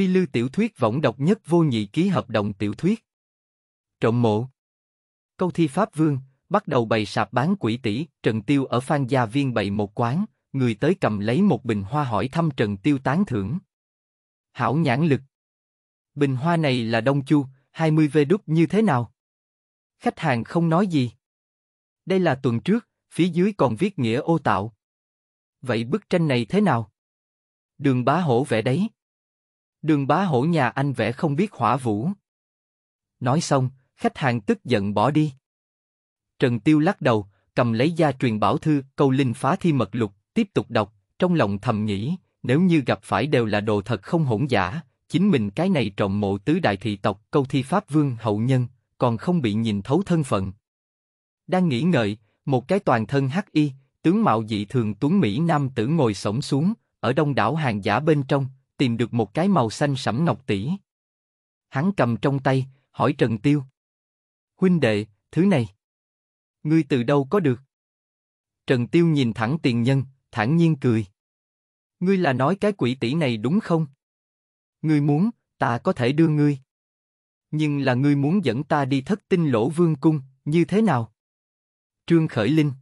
Phi lưu tiểu thuyết võng độc nhất vô nhị ký hợp đồng tiểu thuyết. Trộm mộ. Câu thi Pháp Vương, bắt đầu bày sạp bán quỷ tỷ, Trần Tiêu ở Phan Gia Viên bày một quán, người tới cầm lấy một bình hoa hỏi thăm Trần Tiêu tán thưởng. Hảo nhãn lực. Bình hoa này là Đông Chu, 20 vê đúc như thế nào? Khách hàng không nói gì. Đây là tuần trước, phía dưới còn viết nghĩa ô tạo. Vậy bức tranh này thế nào? Đường bá hổ vẽ đấy. Đường bá hổ nhà anh vẽ không biết hỏa vũ. Nói xong, khách hàng tức giận bỏ đi. Trần Tiêu lắc đầu, cầm lấy gia truyền bảo thư, câu linh phá thi mật lục, tiếp tục đọc, trong lòng thầm nghĩ, nếu như gặp phải đều là đồ thật không hỗn giả, chính mình cái này trọng mộ tứ đại thị tộc câu thi pháp vương hậu nhân, còn không bị nhìn thấu thân phận. Đang nghĩ ngợi, một cái toàn thân hắc y, tướng mạo dị thường tuấn Mỹ Nam tử ngồi sổng xuống, ở đông đảo hàng giả bên trong, tìm được một cái màu xanh sẫm ngọc tỷ. Hắn cầm trong tay, hỏi Trần Tiêu. Huynh đệ, thứ này. Ngươi từ đâu có được? Trần Tiêu nhìn thẳng tiền nhân, thản nhiên cười. Ngươi là nói cái quỷ tỷ này đúng không? Ngươi muốn, ta có thể đưa ngươi. Nhưng là ngươi muốn dẫn ta đi thất tinh lỗ vương cung, như thế nào? Trương Khởi Linh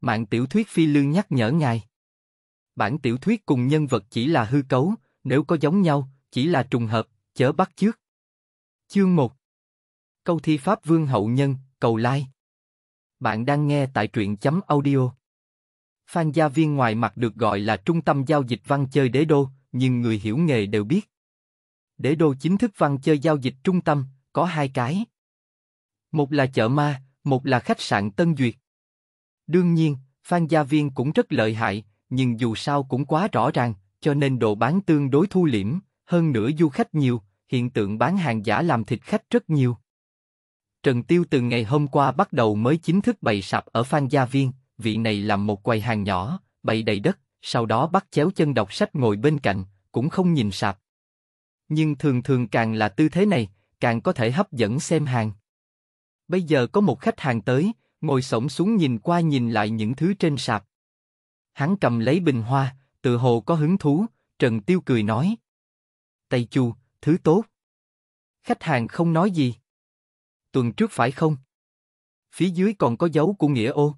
Mạng tiểu thuyết phi lương nhắc nhở ngài bản tiểu thuyết cùng nhân vật chỉ là hư cấu, nếu có giống nhau, chỉ là trùng hợp, chớ bắt trước Chương 1 Câu thi Pháp Vương Hậu Nhân, cầu like. Bạn đang nghe tại truyện chấm audio. Phan gia viên ngoài mặt được gọi là trung tâm giao dịch văn chơi đế đô, nhưng người hiểu nghề đều biết. Đế đô chính thức văn chơi giao dịch trung tâm, có hai cái. Một là chợ ma, một là khách sạn Tân Duyệt. Đương nhiên, Phan Gia Viên cũng rất lợi hại, nhưng dù sao cũng quá rõ ràng, cho nên đồ bán tương đối thu liễm, hơn nữa du khách nhiều, hiện tượng bán hàng giả làm thịt khách rất nhiều. Trần Tiêu từ ngày hôm qua bắt đầu mới chính thức bày sạp ở Phan Gia Viên, vị này làm một quầy hàng nhỏ, bày đầy đất, sau đó bắt chéo chân đọc sách ngồi bên cạnh, cũng không nhìn sạp. Nhưng thường thường càng là tư thế này, càng có thể hấp dẫn xem hàng. Bây giờ có một khách hàng tới, ngồi sổng xuống nhìn qua nhìn lại những thứ trên sạp, Hắn cầm lấy bình hoa, tự hồ có hứng thú, Trần Tiêu cười nói. Tây Chu, thứ tốt. Khách hàng không nói gì. Tuần trước phải không? Phía dưới còn có dấu của Nghĩa Ô.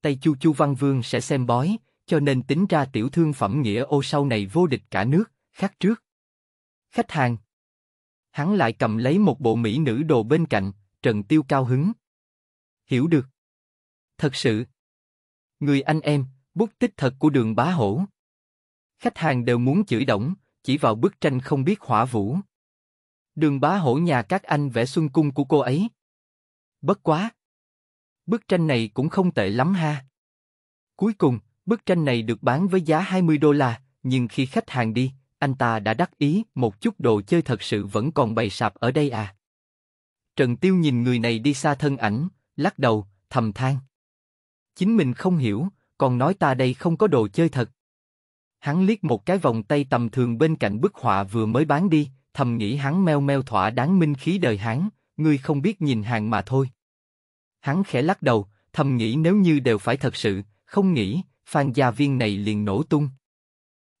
Tây Chu Chu Văn Vương sẽ xem bói, cho nên tính ra tiểu thương phẩm Nghĩa Ô sau này vô địch cả nước, khác trước. Khách hàng. Hắn lại cầm lấy một bộ mỹ nữ đồ bên cạnh, Trần Tiêu cao hứng. Hiểu được. Thật sự. Người anh em, bút tích thật của đường bá hổ. Khách hàng đều muốn chửi động, chỉ vào bức tranh không biết hỏa vũ. Đường bá hổ nhà các anh vẽ xuân cung của cô ấy. Bất quá. Bức tranh này cũng không tệ lắm ha. Cuối cùng, bức tranh này được bán với giá 20 đô la, nhưng khi khách hàng đi, anh ta đã đắc ý một chút đồ chơi thật sự vẫn còn bày sạp ở đây à. Trần Tiêu nhìn người này đi xa thân ảnh, lắc đầu, thầm than. Chính mình không hiểu, còn nói ta đây không có đồ chơi thật. Hắn liếc một cái vòng tay tầm thường bên cạnh bức họa vừa mới bán đi, thầm nghĩ hắn meo meo thỏa đáng minh khí đời hắn, ngươi không biết nhìn hàng mà thôi. Hắn khẽ lắc đầu, thầm nghĩ nếu như đều phải thật sự, không nghĩ, phan gia viên này liền nổ tung.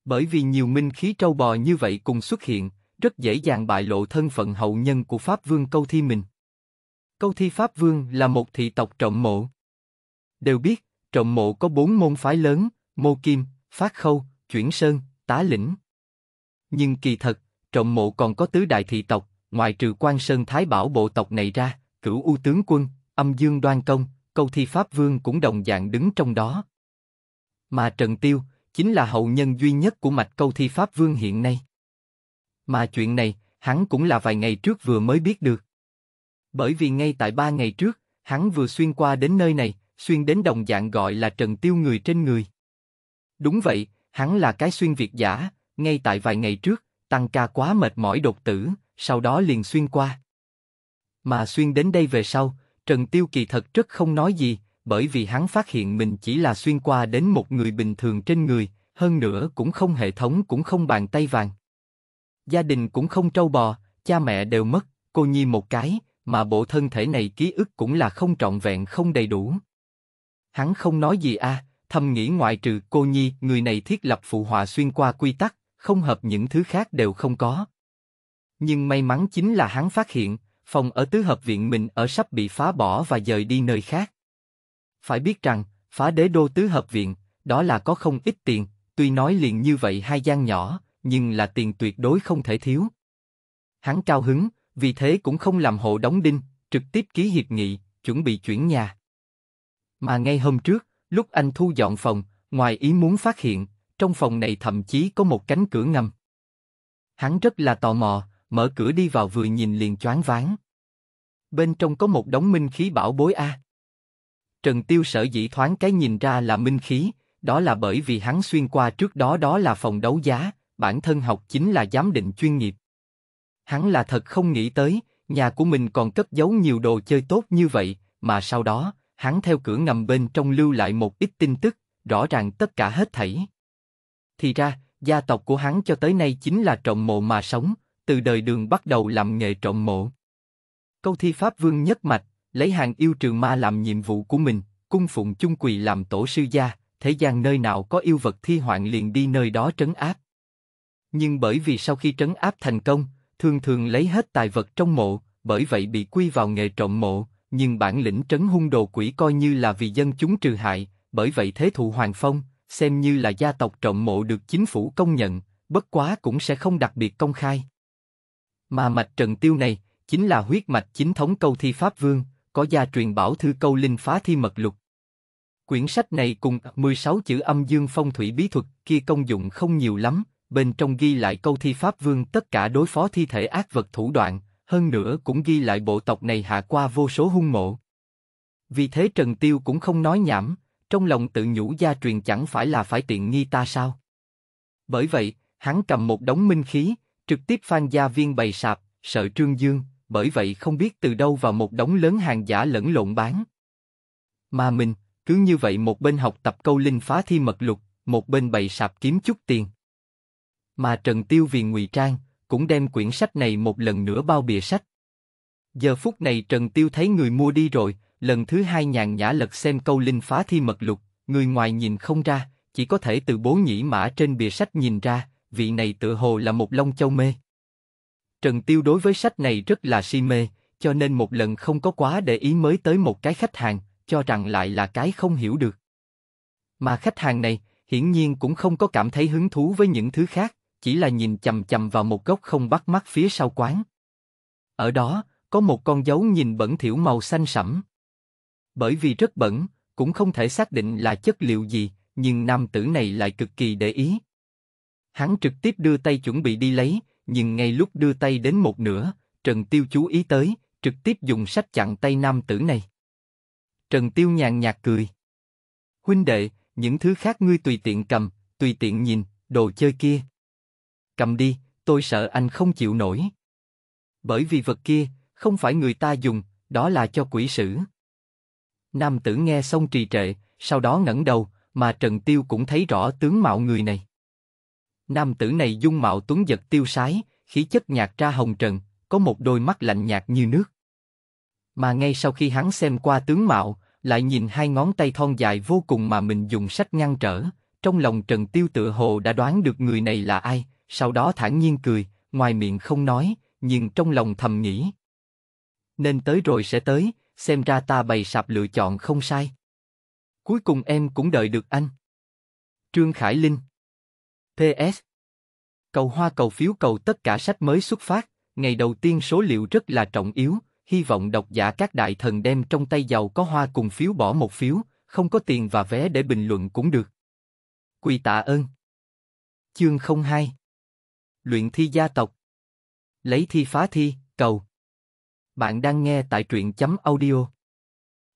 Bởi vì nhiều minh khí trâu bò như vậy cùng xuất hiện, rất dễ dàng bại lộ thân phận hậu nhân của Pháp Vương Câu Thi mình. Câu Thi Pháp Vương là một thị tộc trọng mộ. Đều biết, Trọng mộ có bốn môn phái lớn, mô kim, phát khâu, chuyển sơn, tá lĩnh. Nhưng kỳ thật, trọng mộ còn có tứ đại thị tộc, ngoài trừ quan sơn thái bảo bộ tộc này ra, cửu u tướng quân, âm dương đoan công, câu thi pháp vương cũng đồng dạng đứng trong đó. Mà Trần Tiêu, chính là hậu nhân duy nhất của mạch câu thi pháp vương hiện nay. Mà chuyện này, hắn cũng là vài ngày trước vừa mới biết được. Bởi vì ngay tại ba ngày trước, hắn vừa xuyên qua đến nơi này, xuyên đến đồng dạng gọi là Trần Tiêu người trên người. Đúng vậy, hắn là cái xuyên việt giả, ngay tại vài ngày trước, tăng ca quá mệt mỏi đột tử, sau đó liền xuyên qua. Mà xuyên đến đây về sau, Trần Tiêu kỳ thật rất không nói gì, bởi vì hắn phát hiện mình chỉ là xuyên qua đến một người bình thường trên người, hơn nữa cũng không hệ thống cũng không bàn tay vàng. Gia đình cũng không trâu bò, cha mẹ đều mất, cô nhi một cái, mà bộ thân thể này ký ức cũng là không trọn vẹn không đầy đủ. Hắn không nói gì a, à, thầm nghĩ ngoại trừ cô nhi, người này thiết lập phụ hòa xuyên qua quy tắc, không hợp những thứ khác đều không có. Nhưng may mắn chính là hắn phát hiện, phòng ở tứ hợp viện mình ở sắp bị phá bỏ và dời đi nơi khác. Phải biết rằng, phá đế đô tứ hợp viện, đó là có không ít tiền, tuy nói liền như vậy hai gian nhỏ, nhưng là tiền tuyệt đối không thể thiếu. Hắn cao hứng, vì thế cũng không làm hộ đóng đinh, trực tiếp ký hiệp nghị, chuẩn bị chuyển nhà. Mà ngay hôm trước, lúc anh thu dọn phòng, ngoài ý muốn phát hiện, trong phòng này thậm chí có một cánh cửa ngầm. Hắn rất là tò mò, mở cửa đi vào vừa nhìn liền choáng váng. Bên trong có một đống minh khí bảo bối a. Trần Tiêu sở dĩ thoáng cái nhìn ra là minh khí, đó là bởi vì hắn xuyên qua trước đó đó là phòng đấu giá, bản thân học chính là giám định chuyên nghiệp. Hắn là thật không nghĩ tới, nhà của mình còn cất giấu nhiều đồ chơi tốt như vậy, mà sau đó, hắn theo cửa ngầm bên trong lưu lại một ít tin tức, rõ ràng tất cả hết thảy. Thì ra, gia tộc của hắn cho tới nay chính là trộm mộ mà sống, từ đời đường bắt đầu làm nghề trộm mộ. Câu thi Pháp Vương nhất mạch, lấy hàng yêu trừ ma làm nhiệm vụ của mình, cung phụng chung quỳ làm tổ sư gia, thế gian nơi nào có yêu vật thi hoạn liền đi nơi đó trấn áp. Nhưng bởi vì sau khi trấn áp thành công, thường thường lấy hết tài vật trong mộ, bởi vậy bị quy vào nghề trộm mộ, nhưng bản lĩnh trấn hung đồ quỷ coi như là vì dân chúng trừ hại, bởi vậy thế thụ Hoàng Phong, xem như là gia tộc trọng mộ được chính phủ công nhận, bất quá cũng sẽ không đặc biệt công khai. Mà mạch trần tiêu này, chính là huyết mạch chính thống câu thi Pháp Vương, có gia truyền bảo thư câu linh phá thi mật lục. Quyển sách này cùng 16 chữ âm dương phong thủy bí thuật kia công dụng không nhiều lắm, bên trong ghi lại câu thi Pháp Vương tất cả đối phó thi thể ác vật thủ đoạn, hơn nữa cũng ghi lại bộ tộc này hạ qua vô số hung mộ. Vì thế Trần Tiêu cũng không nói nhảm, trong lòng tự nhủ gia truyền chẳng phải là phải tiện nghi ta sao. Bởi vậy, hắn cầm một đống minh khí, trực tiếp phan gia viên bày sạp, sợ trương dương, bởi vậy không biết từ đâu vào một đống lớn hàng giả lẫn lộn bán. Mà mình, cứ như vậy một bên học tập câu linh phá thi mật lục, một bên bày sạp kiếm chút tiền. Mà Trần Tiêu vì ngụy trang, cũng đem quyển sách này một lần nữa bao bìa sách. Giờ phút này Trần Tiêu thấy người mua đi rồi, lần thứ hai nhàn nhã lật xem câu linh phá thi mật lục, người ngoài nhìn không ra, chỉ có thể từ bố nhĩ mã trên bìa sách nhìn ra, vị này tự hồ là một long châu mê. Trần Tiêu đối với sách này rất là si mê, cho nên một lần không có quá để ý mới tới một cái khách hàng, cho rằng lại là cái không hiểu được. Mà khách hàng này, hiển nhiên cũng không có cảm thấy hứng thú với những thứ khác, chỉ là nhìn chầm chầm vào một góc không bắt mắt phía sau quán. Ở đó, có một con dấu nhìn bẩn thỉu màu xanh sẫm. Bởi vì rất bẩn, cũng không thể xác định là chất liệu gì, nhưng nam tử này lại cực kỳ để ý. Hắn trực tiếp đưa tay chuẩn bị đi lấy, nhưng ngay lúc đưa tay đến một nửa, Trần Tiêu chú ý tới, trực tiếp dùng sách chặn tay nam tử này. Trần Tiêu nhàn nhạt cười. Huynh đệ, những thứ khác ngươi tùy tiện cầm, tùy tiện nhìn, đồ chơi kia. Cầm đi, tôi sợ anh không chịu nổi. Bởi vì vật kia, không phải người ta dùng, đó là cho quỷ sử. Nam tử nghe xong trì trệ, sau đó ngẩng đầu, mà Trần Tiêu cũng thấy rõ tướng mạo người này. Nam tử này dung mạo tuấn giật tiêu sái, khí chất nhạt ra hồng trần, có một đôi mắt lạnh nhạt như nước. Mà ngay sau khi hắn xem qua tướng mạo, lại nhìn hai ngón tay thon dài vô cùng mà mình dùng sách ngăn trở, trong lòng Trần Tiêu tựa hồ đã đoán được người này là ai, sau đó thản nhiên cười, ngoài miệng không nói, nhưng trong lòng thầm nghĩ. Nên tới rồi sẽ tới, xem ra ta bày sạp lựa chọn không sai. Cuối cùng em cũng đợi được anh. Trương Khải Linh PS Cầu hoa cầu phiếu cầu tất cả sách mới xuất phát, ngày đầu tiên số liệu rất là trọng yếu, hy vọng độc giả các đại thần đem trong tay giàu có hoa cùng phiếu bỏ một phiếu, không có tiền và vé để bình luận cũng được. Quỳ tạ ơn. Chương 02 luyện thi gia tộc. Lấy thi phá thi, cầu. Bạn đang nghe tại truyện chấm audio.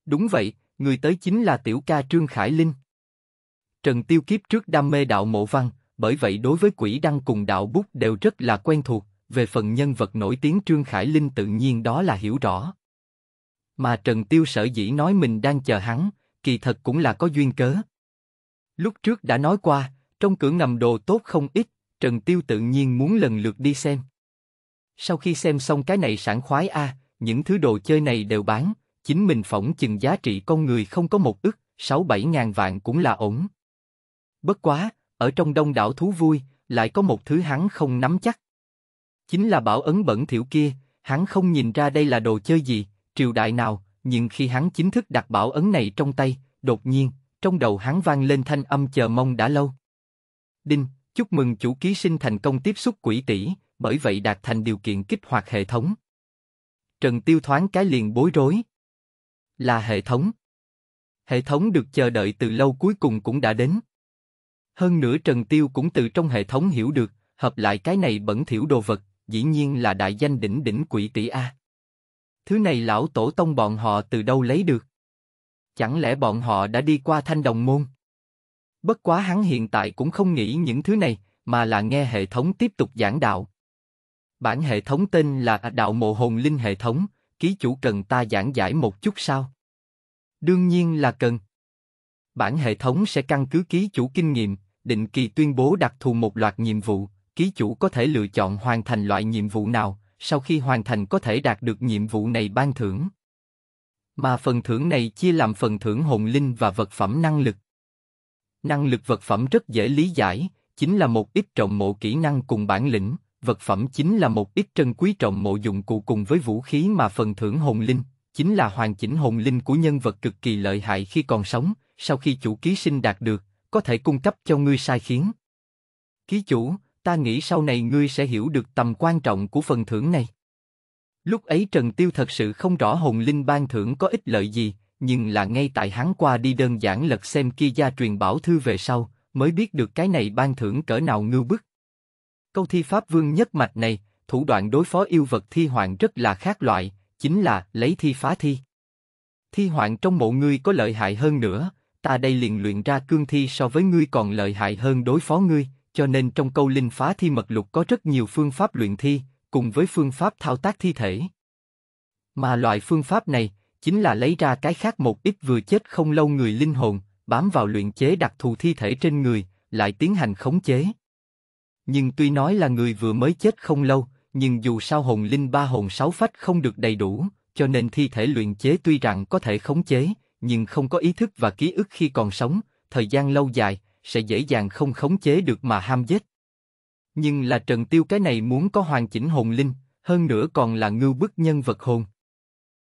Đúng vậy, người tới chính là tiểu ca Trương Khải Linh. Trần Tiêu Kiếp trước đam mê đạo mộ văn, bởi vậy đối với quỷ đăng cùng đạo bút đều rất là quen thuộc, về phần nhân vật nổi tiếng Trương Khải Linh tự nhiên đó là hiểu rõ. Mà Trần Tiêu sở dĩ nói mình đang chờ hắn, kỳ thật cũng là có duyên cớ. Lúc trước đã nói qua, trong cửa ngầm đồ tốt không ít, Trần Tiêu tự nhiên muốn lần lượt đi xem. Sau khi xem xong cái này sảng khoái a, những thứ đồ chơi này đều bán, chính mình phỏng chừng giá trị con người không có một ức, sáu bảy ngàn vạn cũng là ổn. Bất quá, ở trong đông đảo thú vui, lại có một thứ hắn không nắm chắc. Chính là bảo ấn bẩn thiểu kia, hắn không nhìn ra đây là đồ chơi gì, triều đại nào, nhưng khi hắn chính thức đặt bảo ấn này trong tay, đột nhiên, trong đầu hắn vang lên thanh âm chờ mong đã lâu. Đinh, Chúc mừng chủ ký sinh thành công tiếp xúc quỷ tỷ, bởi vậy đạt thành điều kiện kích hoạt hệ thống. Trần Tiêu thoáng cái liền bối rối. Là hệ thống. Hệ thống được chờ đợi từ lâu cuối cùng cũng đã đến. Hơn nữa Trần Tiêu cũng từ trong hệ thống hiểu được, hợp lại cái này bẩn thiểu đồ vật, dĩ nhiên là đại danh đỉnh đỉnh quỷ tỷ A. Thứ này lão tổ tông bọn họ từ đâu lấy được? Chẳng lẽ bọn họ đã đi qua thanh đồng môn? Bất quá hắn hiện tại cũng không nghĩ những thứ này, mà là nghe hệ thống tiếp tục giảng đạo. Bản hệ thống tên là Đạo Mộ Hồn Linh Hệ Thống, ký chủ cần ta giảng giải một chút sao? Đương nhiên là cần. Bản hệ thống sẽ căn cứ ký chủ kinh nghiệm, định kỳ tuyên bố đặc thù một loạt nhiệm vụ, ký chủ có thể lựa chọn hoàn thành loại nhiệm vụ nào, sau khi hoàn thành có thể đạt được nhiệm vụ này ban thưởng. Mà phần thưởng này chia làm phần thưởng hồn linh và vật phẩm năng lực. Năng lực vật phẩm rất dễ lý giải, chính là một ít trọng mộ kỹ năng cùng bản lĩnh, vật phẩm chính là một ít trân quý trọng mộ dụng cụ cùng với vũ khí mà phần thưởng hồn linh, chính là hoàn chỉnh hồn linh của nhân vật cực kỳ lợi hại khi còn sống, sau khi chủ ký sinh đạt được, có thể cung cấp cho ngươi sai khiến. Ký chủ, ta nghĩ sau này ngươi sẽ hiểu được tầm quan trọng của phần thưởng này. Lúc ấy Trần Tiêu thật sự không rõ hồn linh ban thưởng có ích lợi gì, nhưng là ngay tại hắn qua đi đơn giản lật xem kia gia truyền bảo thư về sau, mới biết được cái này ban thưởng cỡ nào ngưu bức. Câu thi pháp vương nhất mạch này, thủ đoạn đối phó yêu vật thi hoạn rất là khác loại, chính là lấy thi phá thi. Thi hoạn trong mộ ngươi có lợi hại hơn nữa, ta đây liền luyện ra cương thi so với ngươi còn lợi hại hơn đối phó ngươi, cho nên trong câu linh phá thi mật lục có rất nhiều phương pháp luyện thi, cùng với phương pháp thao tác thi thể. Mà loại phương pháp này, chính là lấy ra cái khác một ít vừa chết không lâu người linh hồn, bám vào luyện chế đặc thù thi thể trên người, lại tiến hành khống chế. Nhưng tuy nói là người vừa mới chết không lâu, nhưng dù sao hồn linh ba hồn sáu phách không được đầy đủ, cho nên thi thể luyện chế tuy rằng có thể khống chế, nhưng không có ý thức và ký ức khi còn sống, thời gian lâu dài, sẽ dễ dàng không khống chế được mà ham giết. Nhưng là Trần Tiêu cái này muốn có hoàn chỉnh hồn linh, hơn nữa còn là ngưu bức nhân vật hồn.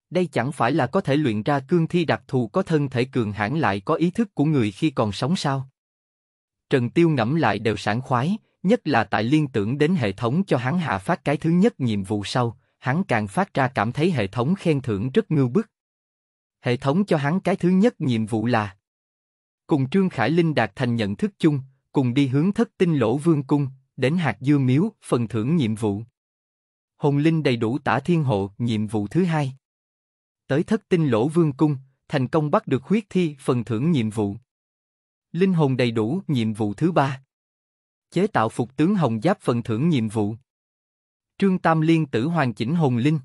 Đây chẳng phải là có thể luyện ra cương thi đặc thù có thân thể cường hãn lại có ý thức của người khi còn sống sao? Trần Tiêu ngẫm lại đều sảng khoái, nhất là tại liên tưởng đến hệ thống cho hắn hạ phát cái thứ nhất nhiệm vụ sau, hắn càng phát ra cảm thấy hệ thống khen thưởng rất ngưu bức. Hệ thống cho hắn cái thứ nhất nhiệm vụ là cùng Trương Khải Linh đạt thành nhận thức chung, cùng đi hướng thất tinh lỗ vương cung, đến hạt dương miếu, phần thưởng nhiệm vụ. Hồn Linh đầy đủ tả thiên hộ, nhiệm vụ thứ hai tới thất tinh lỗ vương cung, thành công bắt được huyết thi phần thưởng nhiệm vụ. Linh hồn đầy đủ nhiệm vụ thứ ba. Chế tạo phục tướng hồng giáp phần thưởng nhiệm vụ. Trương Tam Liên tử hoàn chỉnh hồn linh.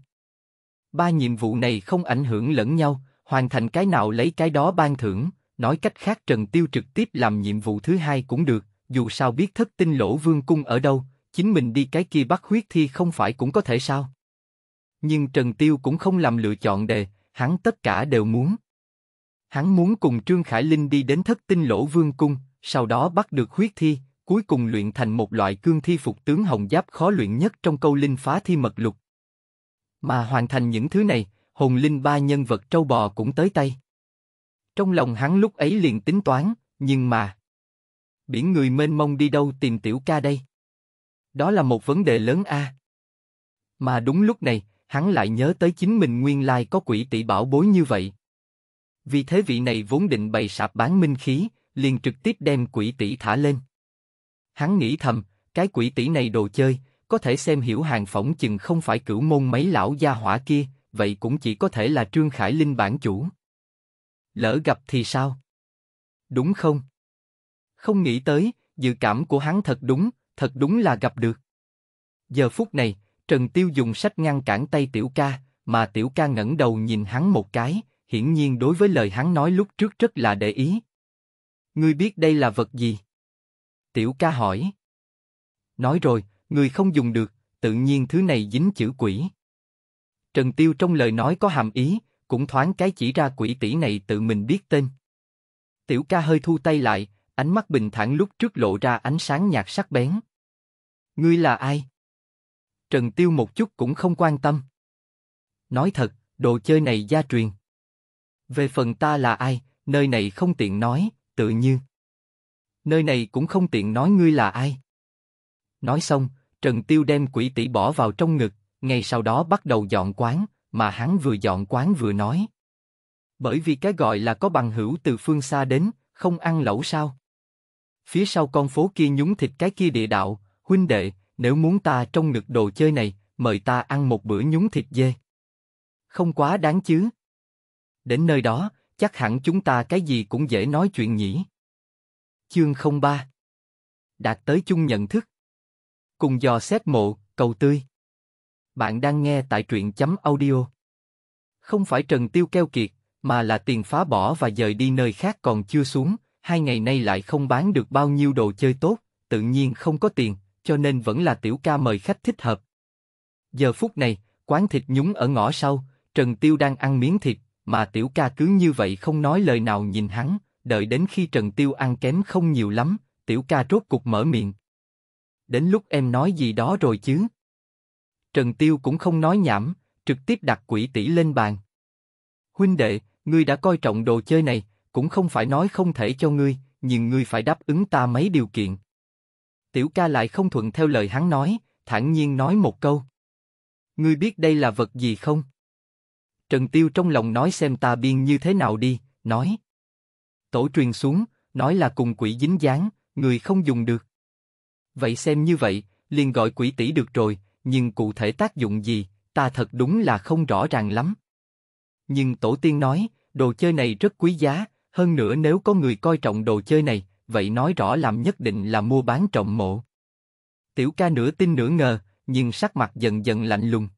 Ba nhiệm vụ này không ảnh hưởng lẫn nhau, hoàn thành cái nào lấy cái đó ban thưởng, nói cách khác Trần Tiêu trực tiếp làm nhiệm vụ thứ hai cũng được, dù sao biết thất tinh lỗ vương cung ở đâu, chính mình đi cái kia bắt huyết thi không phải cũng có thể sao? nhưng Trần Tiêu cũng không làm lựa chọn đề, hắn tất cả đều muốn. Hắn muốn cùng Trương Khải Linh đi đến thất tinh lỗ vương cung, sau đó bắt được huyết thi, cuối cùng luyện thành một loại cương thi phục tướng hồng giáp khó luyện nhất trong câu linh phá thi mật lục. Mà hoàn thành những thứ này, hồn linh ba nhân vật trâu bò cũng tới tay. Trong lòng hắn lúc ấy liền tính toán, nhưng mà... Biển người mênh mông đi đâu tìm tiểu ca đây? Đó là một vấn đề lớn a. À? Mà đúng lúc này, hắn lại nhớ tới chính mình nguyên lai có quỷ tỷ bảo bối như vậy. Vì thế vị này vốn định bày sạp bán minh khí, liền trực tiếp đem quỷ tỷ thả lên. Hắn nghĩ thầm, cái quỷ tỷ này đồ chơi, có thể xem hiểu hàng phỏng chừng không phải cửu môn mấy lão gia hỏa kia, vậy cũng chỉ có thể là Trương Khải Linh bản chủ. Lỡ gặp thì sao? Đúng không? Không nghĩ tới, dự cảm của hắn thật đúng, thật đúng là gặp được. Giờ phút này, Trần Tiêu dùng sách ngăn cản tay Tiểu Ca, mà Tiểu Ca ngẩng đầu nhìn hắn một cái, hiển nhiên đối với lời hắn nói lúc trước rất là để ý. Ngươi biết đây là vật gì? Tiểu Ca hỏi. Nói rồi, người không dùng được, tự nhiên thứ này dính chữ quỷ. Trần Tiêu trong lời nói có hàm ý, cũng thoáng cái chỉ ra quỷ tỷ này tự mình biết tên. Tiểu ca hơi thu tay lại, ánh mắt bình thản lúc trước lộ ra ánh sáng nhạt sắc bén. Ngươi là ai? Trần Tiêu một chút cũng không quan tâm. Nói thật, đồ chơi này gia truyền. Về phần ta là ai, nơi này không tiện nói, tự như. Nơi này cũng không tiện nói ngươi là ai. Nói xong, Trần Tiêu đem quỷ tỷ bỏ vào trong ngực, ngay sau đó bắt đầu dọn quán, mà hắn vừa dọn quán vừa nói. Bởi vì cái gọi là có bằng hữu từ phương xa đến, không ăn lẩu sao? Phía sau con phố kia nhúng thịt cái kia địa đạo, huynh đệ, nếu muốn ta trong ngực đồ chơi này, mời ta ăn một bữa nhúng thịt dê. Không quá đáng chứ. Đến nơi đó, chắc hẳn chúng ta cái gì cũng dễ nói chuyện nhỉ. Chương 03 Đạt tới chung nhận thức Cùng dò xét mộ, cầu tươi Bạn đang nghe tại truyện chấm audio Không phải Trần Tiêu keo kiệt, mà là tiền phá bỏ và dời đi nơi khác còn chưa xuống, hai ngày nay lại không bán được bao nhiêu đồ chơi tốt, tự nhiên không có tiền, cho nên vẫn là tiểu ca mời khách thích hợp. Giờ phút này, quán thịt nhúng ở ngõ sau, Trần Tiêu đang ăn miếng thịt, mà tiểu ca cứ như vậy không nói lời nào nhìn hắn, đợi đến khi Trần Tiêu ăn kém không nhiều lắm, tiểu ca rốt cục mở miệng. Đến lúc em nói gì đó rồi chứ? Trần Tiêu cũng không nói nhảm, trực tiếp đặt quỷ tỷ lên bàn. Huynh đệ, ngươi đã coi trọng đồ chơi này, cũng không phải nói không thể cho ngươi, nhưng ngươi phải đáp ứng ta mấy điều kiện tiểu ca lại không thuận theo lời hắn nói, thản nhiên nói một câu. Ngươi biết đây là vật gì không? Trần Tiêu trong lòng nói xem ta biên như thế nào đi, nói. Tổ truyền xuống, nói là cùng quỷ dính dáng, người không dùng được. Vậy xem như vậy, liền gọi quỷ tỷ được rồi, nhưng cụ thể tác dụng gì, ta thật đúng là không rõ ràng lắm. Nhưng tổ tiên nói, đồ chơi này rất quý giá, hơn nữa nếu có người coi trọng đồ chơi này, vậy nói rõ làm nhất định là mua bán trọng mộ. Tiểu ca nửa tin nửa ngờ, nhưng sắc mặt dần dần lạnh lùng.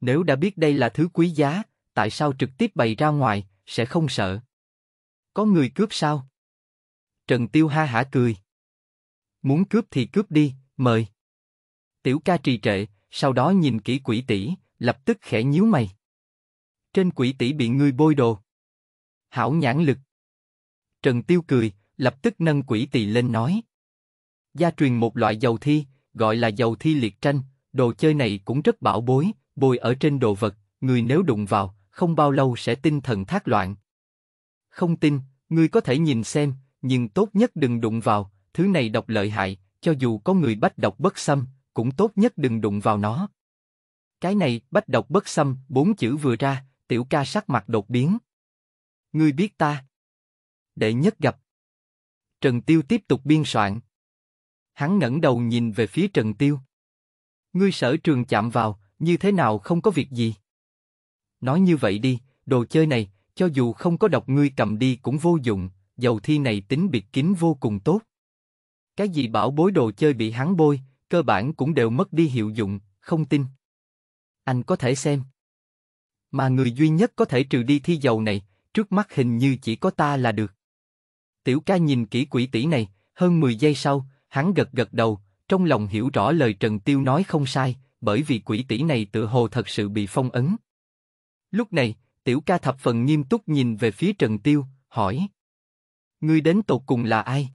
Nếu đã biết đây là thứ quý giá, tại sao trực tiếp bày ra ngoài, sẽ không sợ? Có người cướp sao? Trần Tiêu ha hả cười. Muốn cướp thì cướp đi, mời. Tiểu ca trì trệ, sau đó nhìn kỹ quỷ tỷ, lập tức khẽ nhíu mày. Trên quỷ tỷ bị ngươi bôi đồ. Hảo nhãn lực. Trần Tiêu cười, lập tức nâng quỷ tỳ lên nói. Gia truyền một loại dầu thi, gọi là dầu thi liệt tranh, đồ chơi này cũng rất bảo bối, bồi ở trên đồ vật, người nếu đụng vào, không bao lâu sẽ tinh thần thác loạn. Không tin, người có thể nhìn xem, nhưng tốt nhất đừng đụng vào, thứ này độc lợi hại, cho dù có người bách độc bất xâm, cũng tốt nhất đừng đụng vào nó. Cái này, bách độc bất xâm, bốn chữ vừa ra, tiểu ca sắc mặt đột biến. Ngươi biết ta. Đệ nhất gặp, Trần Tiêu tiếp tục biên soạn. Hắn ngẩng đầu nhìn về phía Trần Tiêu. Ngươi sở trường chạm vào, như thế nào không có việc gì? Nói như vậy đi, đồ chơi này, cho dù không có độc ngươi cầm đi cũng vô dụng, dầu thi này tính biệt kín vô cùng tốt. Cái gì bảo bối đồ chơi bị hắn bôi, cơ bản cũng đều mất đi hiệu dụng, không tin. Anh có thể xem. Mà người duy nhất có thể trừ đi thi dầu này, trước mắt hình như chỉ có ta là được. Tiểu ca nhìn kỹ quỷ tỷ này, hơn 10 giây sau, hắn gật gật đầu, trong lòng hiểu rõ lời Trần Tiêu nói không sai, bởi vì quỷ tỷ này tự hồ thật sự bị phong ấn. Lúc này, tiểu ca thập phần nghiêm túc nhìn về phía Trần Tiêu, hỏi. Ngươi đến tột cùng là ai?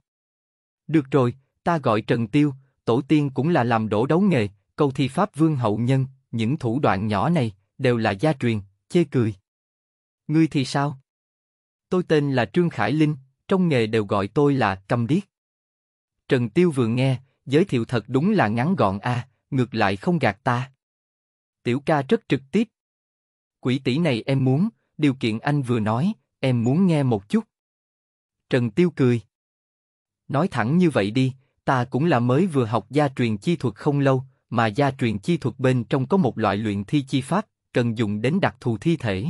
Được rồi, ta gọi Trần Tiêu, tổ tiên cũng là làm đổ đấu nghề, câu thi pháp vương hậu nhân, những thủ đoạn nhỏ này, đều là gia truyền, chê cười. Ngươi thì sao? Tôi tên là Trương Khải Linh, trong nghề đều gọi tôi là câm điếc. Trần Tiêu vừa nghe, giới thiệu thật đúng là ngắn gọn a, à, ngược lại không gạt ta. Tiểu ca rất trực tiếp. Quỷ tỷ này em muốn, điều kiện anh vừa nói, em muốn nghe một chút. Trần Tiêu cười. Nói thẳng như vậy đi, ta cũng là mới vừa học gia truyền chi thuật không lâu, mà gia truyền chi thuật bên trong có một loại luyện thi chi pháp, cần dùng đến đặc thù thi thể.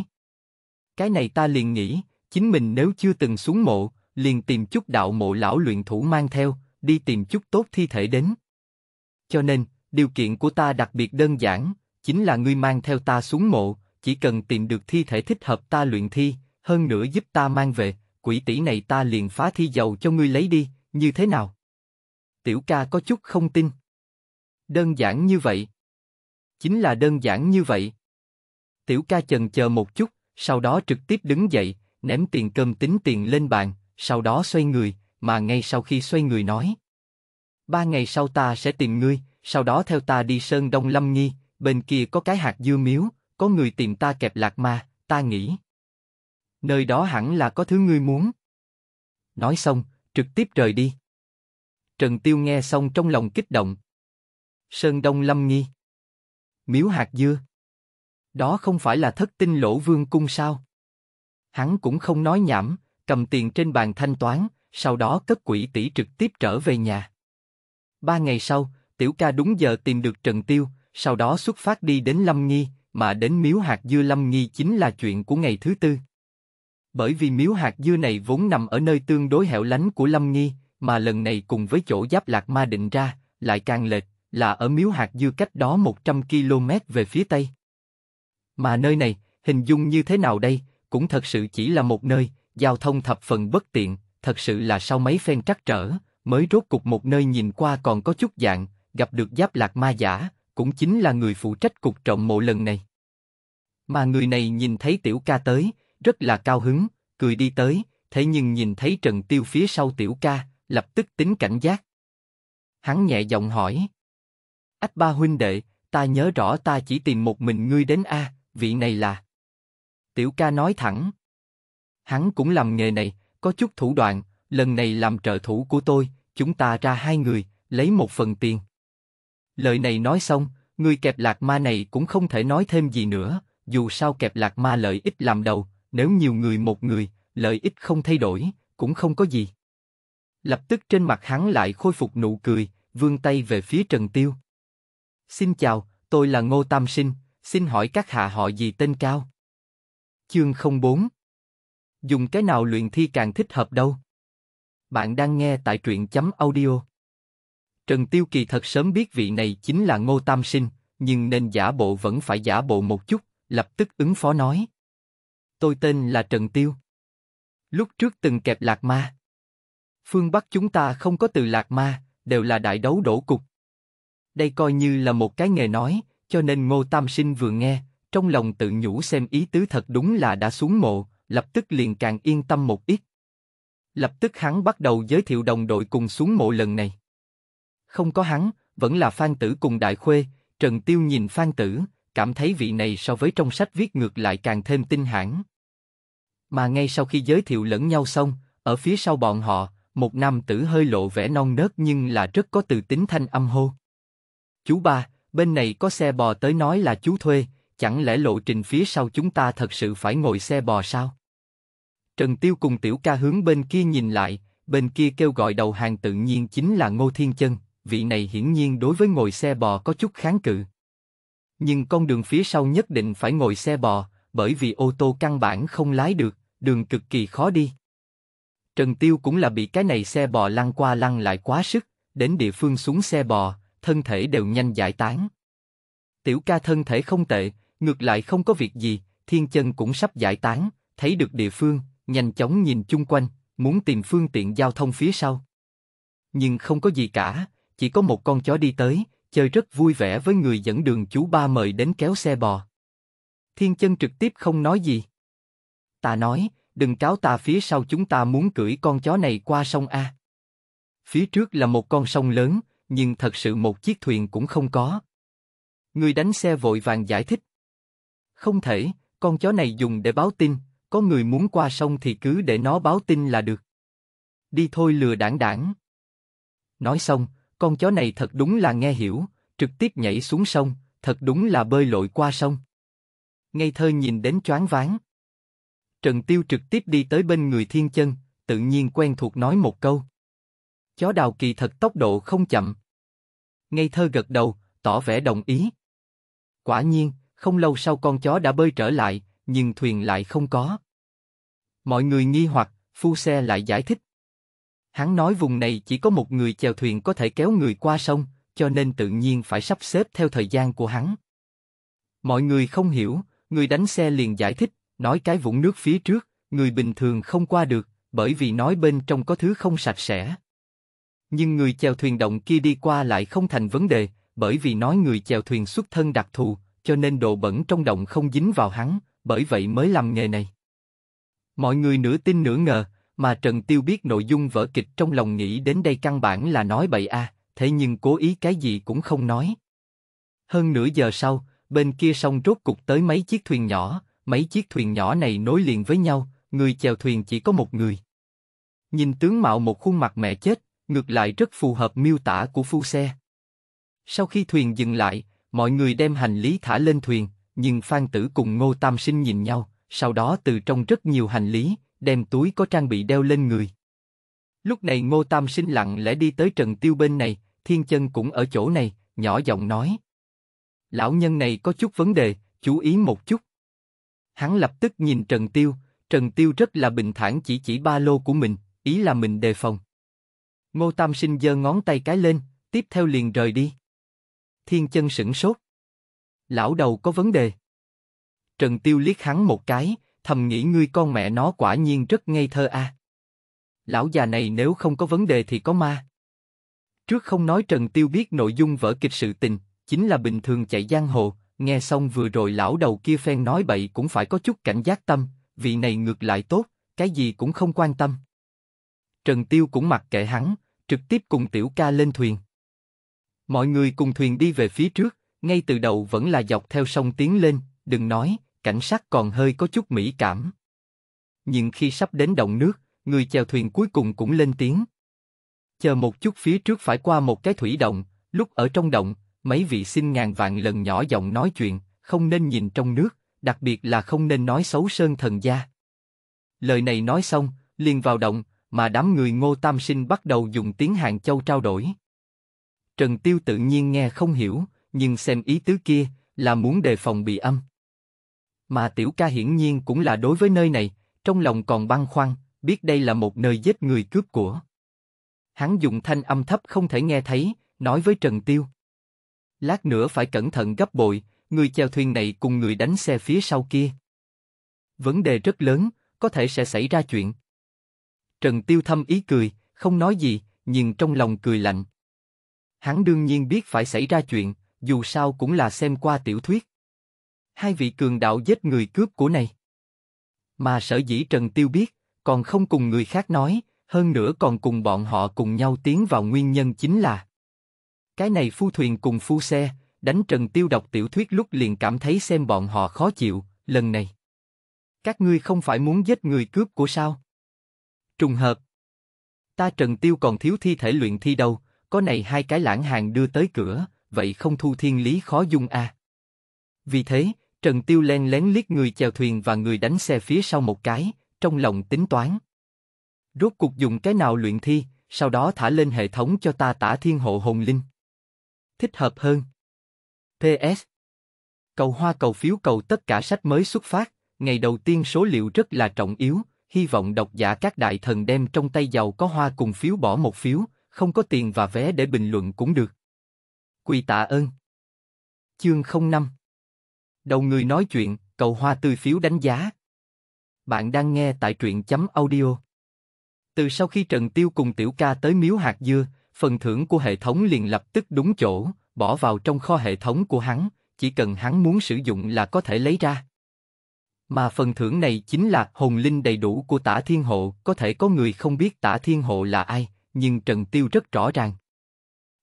Cái này ta liền nghĩ, chính mình nếu chưa từng xuống mộ, liền tìm chút đạo mộ lão luyện thủ mang theo, đi tìm chút tốt thi thể đến. Cho nên, điều kiện của ta đặc biệt đơn giản, chính là ngươi mang theo ta xuống mộ, chỉ cần tìm được thi thể thích hợp ta luyện thi, hơn nữa giúp ta mang về, quỷ tỷ này ta liền phá thi dầu cho ngươi lấy đi, như thế nào? Tiểu ca có chút không tin. Đơn giản như vậy. Chính là đơn giản như vậy. Tiểu ca chần chờ một chút, sau đó trực tiếp đứng dậy, ném tiền cơm tính tiền lên bàn, sau đó xoay người, mà ngay sau khi xoay người nói. Ba ngày sau ta sẽ tìm ngươi, sau đó theo ta đi Sơn Đông Lâm Nghi, bên kia có cái hạt dưa miếu, có người tìm ta kẹp lạc ma, ta nghĩ. Nơi đó hẳn là có thứ ngươi muốn. Nói xong, trực tiếp rời đi. Trần Tiêu nghe xong trong lòng kích động. Sơn Đông Lâm Nghi. Miếu hạt dưa. Đó không phải là thất tinh lỗ vương cung sao? Hắn cũng không nói nhảm, cầm tiền trên bàn thanh toán, sau đó cất quỹ tỷ trực tiếp trở về nhà. Ba ngày sau, Tiểu Ca đúng giờ tìm được Trần Tiêu, sau đó xuất phát đi đến Lâm Nghi, mà đến miếu hạt dưa Lâm Nghi chính là chuyện của ngày thứ tư. Bởi vì miếu hạt dưa này vốn nằm ở nơi tương đối hẻo lánh của Lâm Nghi, mà lần này cùng với chỗ giáp lạc ma định ra, lại càng lệch, là ở miếu hạt dưa cách đó 100 km về phía tây. Mà nơi này, hình dung như thế nào đây, cũng thật sự chỉ là một nơi, giao thông thập phần bất tiện, thật sự là sau mấy phen trắc trở, mới rốt cục một nơi nhìn qua còn có chút dạng, gặp được giáp lạc ma giả, cũng chính là người phụ trách cục trọng mộ lần này. Mà người này nhìn thấy tiểu ca tới, rất là cao hứng, cười đi tới, thế nhưng nhìn thấy Trần Tiêu phía sau tiểu ca, lập tức tính cảnh giác. Hắn nhẹ giọng hỏi. Ách ba huynh đệ, ta nhớ rõ ta chỉ tìm một mình ngươi đến A, vị này là... Tiểu ca nói thẳng. Hắn cũng làm nghề này, có chút thủ đoạn, lần này làm trợ thủ của tôi, chúng ta ra hai người, lấy một phần tiền. Lời này nói xong, người kẹp lạc ma này cũng không thể nói thêm gì nữa, dù sao kẹp lạc ma lợi ích làm đầu, nếu nhiều người một người, lợi ích không thay đổi, cũng không có gì. Lập tức trên mặt hắn lại khôi phục nụ cười, vươn tay về phía Trần Tiêu. Xin chào, tôi là Ngô Tam Sinh, xin hỏi các hạ họ gì tên cao? Chương 04 Dùng cái nào luyện thi càng thích hợp đâu? Bạn đang nghe tại truyện chấm audio. Trần Tiêu Kỳ thật sớm biết vị này chính là Ngô Tam Sinh, nhưng nên giả bộ vẫn phải giả bộ một chút, lập tức ứng phó nói. Tôi tên là Trần Tiêu. Lúc trước từng kẹp Lạc Ma. Phương Bắc chúng ta không có từ Lạc Ma, đều là đại đấu đổ cục. Đây coi như là một cái nghề nói, cho nên Ngô Tam Sinh vừa nghe, trong lòng tự nhủ xem ý tứ thật đúng là đã xuống mộ, lập tức liền càng yên tâm một ít. Lập tức hắn bắt đầu giới thiệu đồng đội cùng xuống mộ lần này. Không có hắn, vẫn là Phan Tử cùng Đại Khuê, Trần Tiêu nhìn Phan Tử, cảm thấy vị này so với trong sách viết ngược lại càng thêm tinh hãn. Mà ngay sau khi giới thiệu lẫn nhau xong, ở phía sau bọn họ, một nam tử hơi lộ vẻ non nớt nhưng là rất có từ tính thanh âm hô. Chú ba, bên này có xe bò tới nói là chú thuê, chẳng lẽ lộ trình phía sau chúng ta thật sự phải ngồi xe bò sao? Trần Tiêu cùng Tiểu Ca hướng bên kia nhìn lại, bên kia kêu gọi đầu hàng tự nhiên chính là Ngô Thiên Chân, vị này hiển nhiên đối với ngồi xe bò có chút kháng cự. Nhưng con đường phía sau nhất định phải ngồi xe bò, bởi vì ô tô căn bản không lái được, đường cực kỳ khó đi. Trần Tiêu cũng là bị cái này xe bò lăn qua lăn lại quá sức, đến địa phương xuống xe bò, thân thể đều nhanh giải tán. Tiểu ca thân thể không tệ, ngược lại không có việc gì, thiên chân cũng sắp giải tán, thấy được địa phương, nhanh chóng nhìn chung quanh, muốn tìm phương tiện giao thông phía sau. Nhưng không có gì cả, chỉ có một con chó đi tới, chơi rất vui vẻ với người dẫn đường chú ba mời đến kéo xe bò. Thiên chân trực tiếp không nói gì. Ta nói, đừng cáo ta phía sau chúng ta muốn cưỡi con chó này qua sông A. Phía trước là một con sông lớn, nhưng thật sự một chiếc thuyền cũng không có. Người đánh xe vội vàng giải thích. Không thể, con chó này dùng để báo tin, có người muốn qua sông thì cứ để nó báo tin là được. Đi thôi lừa đảng đảng. Nói xong, con chó này thật đúng là nghe hiểu, trực tiếp nhảy xuống sông, thật đúng là bơi lội qua sông. Ngây thơ nhìn đến choáng váng. Trần Tiêu trực tiếp đi tới bên người Thiên Chân, tự nhiên quen thuộc nói một câu. Chó đào kỳ thật tốc độ không chậm. Ngây thơ gật đầu, tỏ vẻ đồng ý. Quả nhiên, không lâu sau con chó đã bơi trở lại, nhưng thuyền lại không có. Mọi người nghi hoặc, phu xe lại giải thích. Hắn nói vùng này chỉ có một người chèo thuyền có thể kéo người qua sông, cho nên tự nhiên phải sắp xếp theo thời gian của hắn. Mọi người không hiểu, người đánh xe liền giải thích, nói cái vũng nước phía trước, người bình thường không qua được, bởi vì nói bên trong có thứ không sạch sẽ. Nhưng người chèo thuyền động kia đi qua lại không thành vấn đề, bởi vì nói người chèo thuyền xuất thân đặc thù, cho nên đồ bẩn trong động không dính vào hắn, bởi vậy mới làm nghề này. Mọi người nửa tin nửa ngờ, mà Trần Tiêu biết nội dung vở kịch trong lòng nghĩ đến đây căn bản là nói bậy a, à, thế nhưng cố ý cái gì cũng không nói. Hơn nửa giờ sau, bên kia sông rốt cục tới mấy chiếc thuyền nhỏ, mấy chiếc thuyền nhỏ này nối liền với nhau, người chèo thuyền chỉ có một người. Nhìn tướng mạo một khuôn mặt mẹ chết, ngược lại rất phù hợp miêu tả của phu xe. Sau khi thuyền dừng lại, mọi người đem hành lý thả lên thuyền, nhưng Phan Tử cùng Ngô Tam Sinh nhìn nhau, sau đó từ trong rất nhiều hành lý, đem túi có trang bị đeo lên người. Lúc này Ngô Tam Sinh lặng lẽ đi tới Trần Tiêu bên này, Thiên Chân cũng ở chỗ này, nhỏ giọng nói. Lão nhân này có chút vấn đề, chú ý một chút. Hắn lập tức nhìn Trần Tiêu, Trần Tiêu rất là bình thản chỉ chỉ ba lô của mình, ý là mình đề phòng. Ngô Tam Sinh giơ ngón tay cái lên, tiếp theo liền rời đi. Thiên Chân sững sốt lão đầu có vấn đề. Trần Tiêu liếc hắn một cái, thầm nghĩ ngươi con mẹ nó quả nhiên rất ngây thơ a. À. Lão già này nếu không có vấn đề thì có ma. Trước không nói Trần Tiêu biết nội dung vở kịch sự tình, chính là bình thường chạy giang hồ, nghe xong vừa rồi lão đầu kia phen nói bậy cũng phải có chút cảnh giác tâm, vị này ngược lại tốt, cái gì cũng không quan tâm. Trần Tiêu cũng mặc kệ hắn, trực tiếp cùng tiểu ca lên thuyền. Mọi người cùng thuyền đi về phía trước, ngay từ đầu vẫn là dọc theo sông tiến lên, đừng nói, cảnh sát còn hơi có chút mỹ cảm. Nhưng khi sắp đến động nước, người chèo thuyền cuối cùng cũng lên tiếng. Chờ một chút phía trước phải qua một cái thủy động, lúc ở trong động, mấy vị xin ngàn vạn lần nhỏ giọng nói chuyện, không nên nhìn trong nước, đặc biệt là không nên nói xấu sơn thần gia. Lời này nói xong, liền vào động, mà đám người Ngô Tam Sinh bắt đầu dùng tiếng Hàng Châu trao đổi. Trần Tiêu tự nhiên nghe không hiểu, nhưng xem ý tứ kia là muốn đề phòng bị âm. Mà tiểu ca hiển nhiên cũng là đối với nơi này, trong lòng còn băn khoăn, biết đây là một nơi giết người cướp của. Hắn dùng thanh âm thấp không thể nghe thấy, nói với Trần Tiêu. Lát nữa phải cẩn thận gấp bội, người chèo thuyền này cùng người đánh xe phía sau kia. Vấn đề rất lớn, có thể sẽ xảy ra chuyện. Trần Tiêu thâm ý cười, không nói gì, nhưng trong lòng cười lạnh. Hắn đương nhiên biết phải xảy ra chuyện, dù sao cũng là xem qua tiểu thuyết. Hai vị cường đạo giết người cướp của này. Mà sở dĩ Trần Tiêu biết, còn không cùng người khác nói, hơn nữa còn cùng bọn họ cùng nhau tiến vào nguyên nhân chính là Cái này phu thuyền cùng phu xe, đánh Trần Tiêu đọc tiểu thuyết lúc liền cảm thấy xem bọn họ khó chịu, lần này. Các ngươi không phải muốn giết người cướp của sao? Trùng hợp. Ta Trần Tiêu còn thiếu thi thể luyện thi đâu, có này hai cái lãng hàng đưa tới cửa, vậy không thu thiên lý khó dung a. À. Vì thế, Trần Tiêu len lén liếc người chèo thuyền và người đánh xe phía sau một cái, trong lòng tính toán. Rốt cuộc dùng cái nào luyện thi, sau đó thả lên hệ thống cho ta tả thiên hộ hồn linh. Thích hợp hơn. PS Cầu hoa cầu phiếu cầu tất cả sách mới xuất phát, ngày đầu tiên số liệu rất là trọng yếu, hy vọng độc giả các đại thần đem trong tay giàu có hoa cùng phiếu bỏ một phiếu, không có tiền và vé để bình luận cũng được. Quỳ tạ ơn. Chương 05 Đầu người nói chuyện, cầu hoa tươi phiếu đánh giá. Bạn đang nghe tại truyện chấm audio. Từ sau khi Trần Tiêu cùng Tiểu Ca tới Miếu Hạt Dưa, phần thưởng của hệ thống liền lập tức đúng chỗ, bỏ vào trong kho hệ thống của hắn, chỉ cần hắn muốn sử dụng là có thể lấy ra. Mà phần thưởng này chính là hồn linh đầy đủ của Tả Thiên Hộ, có thể có người không biết Tả Thiên Hộ là ai, nhưng Trần Tiêu rất rõ ràng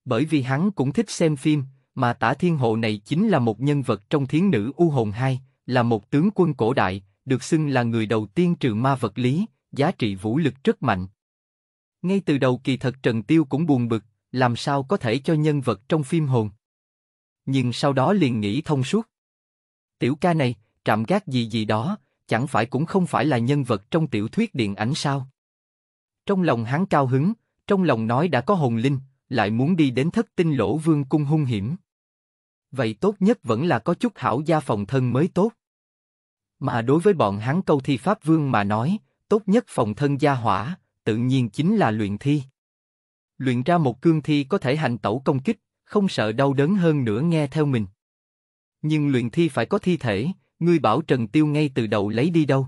bởi vì hắn cũng thích xem phim, mà Tả Thiên Hộ này chính là một nhân vật trong Thiến Nữ U Hồn 2, là một tướng quân cổ đại, được xưng là người đầu tiên trừ ma vật lý, giá trị vũ lực rất mạnh. Ngay từ đầu kỳ thật Trần Tiêu cũng buồn bực, làm sao có thể cho nhân vật trong phim hồn. Nhưng sau đó liền nghĩ thông suốt. Tiểu ca này, trạm gác gì gì đó, chẳng phải cũng không phải là nhân vật trong tiểu thuyết điện ảnh sao? Trong lòng hắn cao hứng, trong lòng nói đã có hồn linh, lại muốn đi đến thất tinh lỗ vương cung hung hiểm. Vậy tốt nhất vẫn là có chút hảo gia phòng thân mới tốt. Mà đối với bọn hắn câu thi pháp vương mà nói, tốt nhất phòng thân gia hỏa, tự nhiên chính là luyện thi. Luyện ra một cương thi có thể hành tẩu công kích, không sợ đau đớn hơn nữa nghe theo mình. Nhưng luyện thi phải có thi thể, ngươi bảo Trần Tiêu ngay từ đầu lấy đi đâu.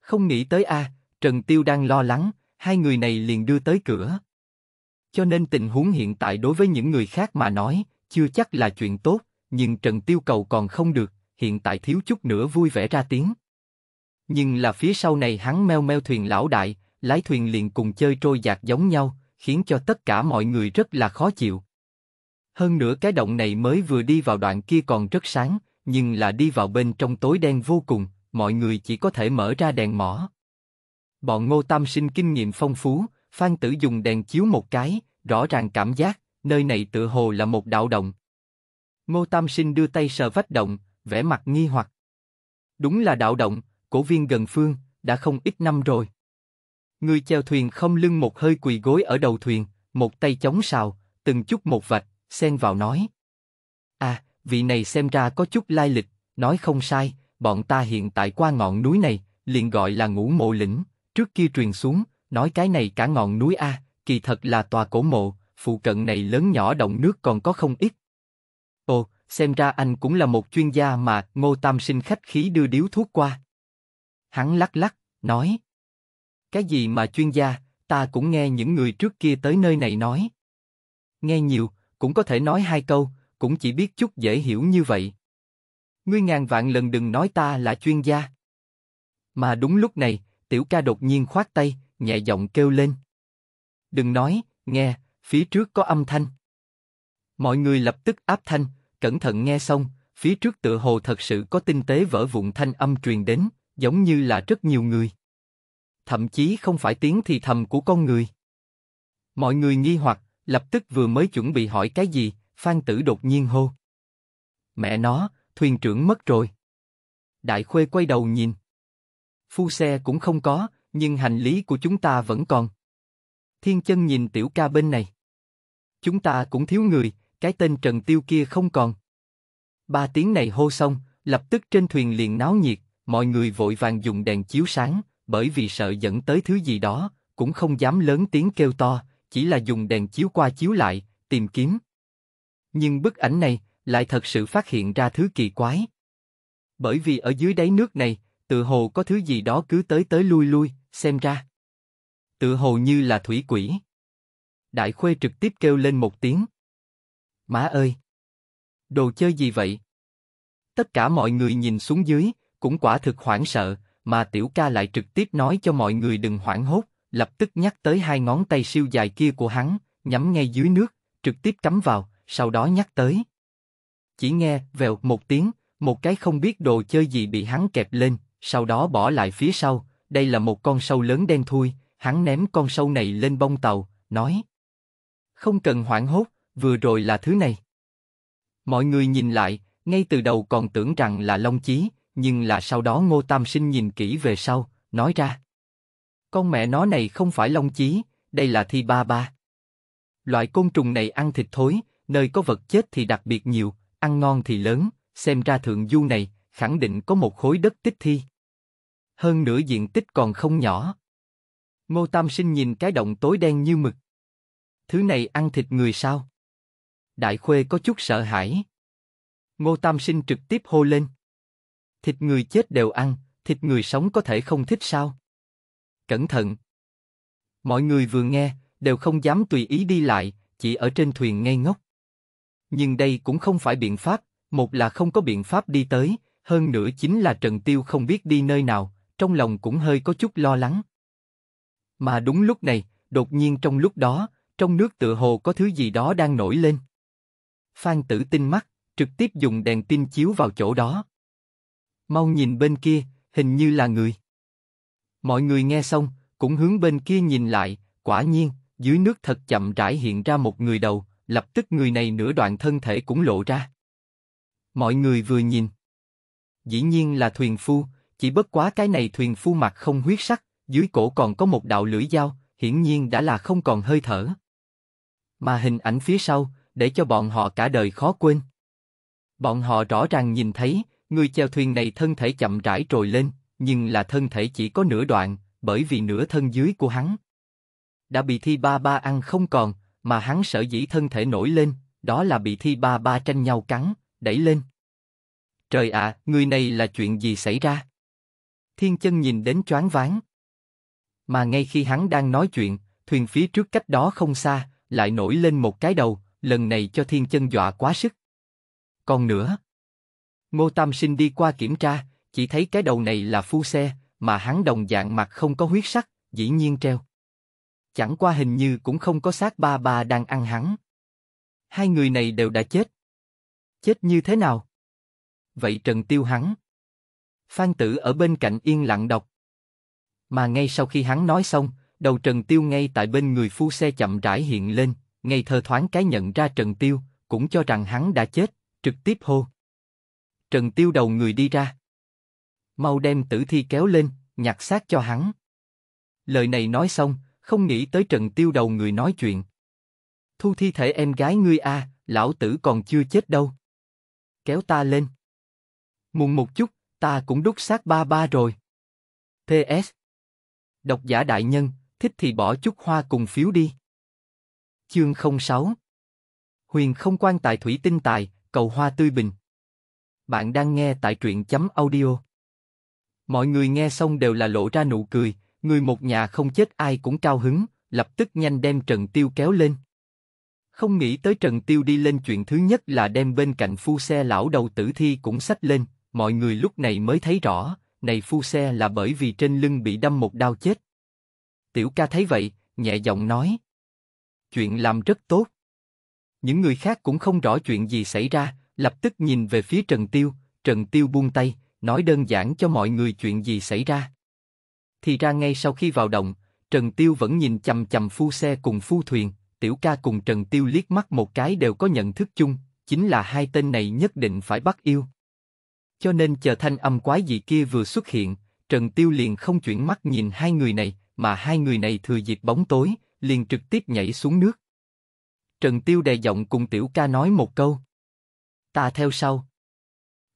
Không nghĩ tới a, Trần Tiêu đang lo lắng, hai người này liền đưa tới cửa. Cho nên tình huống hiện tại đối với những người khác mà nói, chưa chắc là chuyện tốt, nhưng Trần Tiêu Cầu còn không được, hiện tại thiếu chút nữa vui vẻ ra tiếng. Nhưng là phía sau này hắn meo meo thuyền lão đại, lái thuyền liền cùng chơi trôi giạt giống nhau, khiến cho tất cả mọi người rất là khó chịu. Hơn nữa cái động này mới vừa đi vào đoạn kia còn rất sáng, nhưng là đi vào bên trong tối đen vô cùng, mọi người chỉ có thể mở ra đèn mỏ. Bọn Ngô Tam Sinh kinh nghiệm phong phú, Phan Tử dùng đèn chiếu một cái, rõ ràng cảm giác, nơi này tựa hồ là một đạo động. Ngô Tam Sinh đưa tay sờ vách động, vẻ mặt nghi hoặc. Đúng là đạo động, cổ viên gần phương, đã không ít năm rồi. Người chèo thuyền không lưng một hơi quỳ gối ở đầu thuyền, một tay chống sào, từng chút một vạch, xen vào nói. À, vị này xem ra có chút lai lịch, nói không sai, bọn ta hiện tại qua ngọn núi này, liền gọi là ngũ mộ lĩnh, trước kia truyền xuống, Nói cái này cả ngọn núi A, kỳ thật là tòa cổ mộ, phụ cận này lớn nhỏ động nước còn có không ít. Ồ, xem ra anh cũng là một chuyên gia mà Ngô Tam sinh khách khí đưa điếu thuốc qua. Hắn lắc lắc, nói. Cái gì mà chuyên gia, ta cũng nghe những người trước kia tới nơi này nói. Nghe nhiều, cũng có thể nói hai câu, cũng chỉ biết chút dễ hiểu như vậy. Ngươi ngàn vạn lần đừng nói ta là chuyên gia. Mà đúng lúc này, tiểu ca đột nhiên khoát tay, nhẹ giọng kêu lên. Đừng nói, nghe, phía trước có âm thanh. Mọi người lập tức áp thanh, cẩn thận nghe xong, phía trước tựa hồ thật sự có tinh tế vỡ vụn thanh âm truyền đến, giống như là rất nhiều người. Thậm chí không phải tiếng thì thầm của con người. Mọi người nghi hoặc, lập tức vừa mới chuẩn bị hỏi cái gì, Phan Tử đột nhiên hô. Mẹ nó, thuyền trưởng mất rồi. Đại Khuê quay đầu nhìn. Phu xe cũng không có, nhưng hành lý của chúng ta vẫn còn. Thiên chân nhìn tiểu ca bên này. Chúng ta cũng thiếu người, cái tên Trần Tiêu kia không còn. Ba tiếng này hô xong, lập tức trên thuyền liền náo nhiệt, mọi người vội vàng dùng đèn chiếu sáng, bởi vì sợ dẫn tới thứ gì đó, cũng không dám lớn tiếng kêu to, chỉ là dùng đèn chiếu qua chiếu lại, tìm kiếm. Nhưng bức ảnh này lại thật sự phát hiện ra thứ kỳ quái. Bởi vì ở dưới đáy nước này, tự hồ có thứ gì đó cứ tới tới lui lui, xem ra. Tựa hồ như là thủy quỷ. Đại khuê trực tiếp kêu lên một tiếng. Má ơi! Đồ chơi gì vậy? Tất cả mọi người nhìn xuống dưới, cũng quả thực hoảng sợ, mà tiểu ca lại trực tiếp nói cho mọi người đừng hoảng hốt, lập tức nhắc tới hai ngón tay siêu dài kia của hắn, nhắm ngay dưới nước, trực tiếp cắm vào, sau đó nhắc tới. Chỉ nghe, vèo, một tiếng, một cái không biết đồ chơi gì bị hắn kẹp lên, sau đó bỏ lại phía sau, đây là một con sâu lớn đen thui, hắn ném con sâu này lên bông tàu, nói. Không cần hoảng hốt, vừa rồi là thứ này. Mọi người nhìn lại, ngay từ đầu còn tưởng rằng là Long Chí, nhưng là sau đó Ngô Tam Sinh nhìn kỹ về sau, nói ra. Con mẹ nó này không phải Long Chí, đây là thi ba ba. Loại côn trùng này ăn thịt thối, nơi có vật chết thì đặc biệt nhiều, ăn ngon thì lớn, xem ra thượng du này, khẳng định có một khối đất tích thi hơn nửa diện tích còn không nhỏ. Ngô Tam Sinh nhìn cái động tối đen như mực. Thứ này ăn thịt người sao? Đại Khuê có chút sợ hãi. Ngô Tam Sinh trực tiếp hô lên. Thịt người chết đều ăn, thịt người sống có thể không thích sao? Cẩn thận! Mọi người vừa nghe, đều không dám tùy ý đi lại, chỉ ở trên thuyền ngây ngốc. Nhưng đây cũng không phải biện pháp, một là không có biện pháp đi tới, hơn nữa chính là Trần Tiêu không biết đi nơi nào, trong lòng cũng hơi có chút lo lắng. Mà đúng lúc này, đột nhiên trong lúc đó, trong nước tựa hồ có thứ gì đó đang nổi lên. Phan Tử tinh mắt, trực tiếp dùng đèn tin chiếu vào chỗ đó. Mau nhìn bên kia, hình như là người. Mọi người nghe xong, cũng hướng bên kia nhìn lại, quả nhiên, dưới nước thật chậm rãi hiện ra một người đầu, lập tức người này nửa đoạn thân thể cũng lộ ra. Mọi người vừa nhìn, dĩ nhiên là thuyền phu, chỉ bất quá cái này thuyền phu mặt không huyết sắc, dưới cổ còn có một đạo lưỡi dao, hiển nhiên đã là không còn hơi thở. Mà hình ảnh phía sau, để cho bọn họ cả đời khó quên. Bọn họ rõ ràng nhìn thấy, người chèo thuyền này thân thể chậm rãi trồi lên, nhưng là thân thể chỉ có nửa đoạn, bởi vì nửa thân dưới của hắn đã bị thi ba ba ăn không còn, mà hắn sở dĩ thân thể nổi lên, đó là bị thi ba ba tranh nhau cắn, đẩy lên. Trời ạ, à, người này là chuyện gì xảy ra? Thiên chân nhìn đến choáng váng. Mà ngay khi hắn đang nói chuyện, thuyền phía trước cách đó không xa, lại nổi lên một cái đầu, lần này cho thiên chân dọa quá sức. Còn nữa, Ngô Tam Sinh đi qua kiểm tra, chỉ thấy cái đầu này là phu xe, mà hắn đồng dạng mặt không có huyết sắc, dĩ nhiên treo. Chẳng qua hình như cũng không có xác ba ba đang ăn hắn. Hai người này đều đã chết. Chết như thế nào? Vậy Trần Tiêu hắn. Phan Tử ở bên cạnh yên lặng đọc. Mà ngay sau khi hắn nói xong, đầu Trần Tiêu ngay tại bên người phu xe chậm rãi hiện lên, ngay thơ thoáng cái nhận ra Trần Tiêu, cũng cho rằng hắn đã chết, trực tiếp hô. Trần Tiêu đầu người đi ra. Mau đem tử thi kéo lên, nhặt xác cho hắn. Lời này nói xong, không nghĩ tới Trần Tiêu đầu người nói chuyện. Thu thi thể em gái ngươi a, à, lão tử còn chưa chết đâu. Kéo ta lên. Muộn một chút, ta cũng đúc xác ba ba rồi. PS. Độc giả đại nhân, thích thì bỏ chút hoa cùng phiếu đi. Chương 06 Huyền không quan tài thủy tinh tài, cầu hoa tươi bình. Bạn đang nghe tại truyện chấm audio. Mọi người nghe xong đều là lộ ra nụ cười, người một nhà không chết ai cũng cao hứng, lập tức nhanh đem Trần Tiêu kéo lên. Không nghĩ tới Trần Tiêu đi lên chuyện thứ nhất là đem bên cạnh phu xe lão đầu tử thi cũng sách lên, mọi người lúc này mới thấy rõ, này phu xe là bởi vì trên lưng bị đâm một đao chết. Tiểu ca thấy vậy, nhẹ giọng nói. Chuyện làm rất tốt. Những người khác cũng không rõ chuyện gì xảy ra, lập tức nhìn về phía Trần Tiêu, Trần Tiêu buông tay, nói đơn giản cho mọi người chuyện gì xảy ra. Thì ra ngay sau khi vào động, Trần Tiêu vẫn nhìn chầm chầm phu xe cùng phu thuyền, Tiểu ca cùng Trần Tiêu liếc mắt một cái đều có nhận thức chung, chính là hai tên này nhất định phải bắt yêu. Cho nên chờ thanh âm quái dị kia vừa xuất hiện, Trần Tiêu liền không chuyển mắt nhìn hai người này, mà hai người này thừa dịp bóng tối, liền trực tiếp nhảy xuống nước. Trần Tiêu đè giọng cùng tiểu ca nói một câu. Ta theo sau.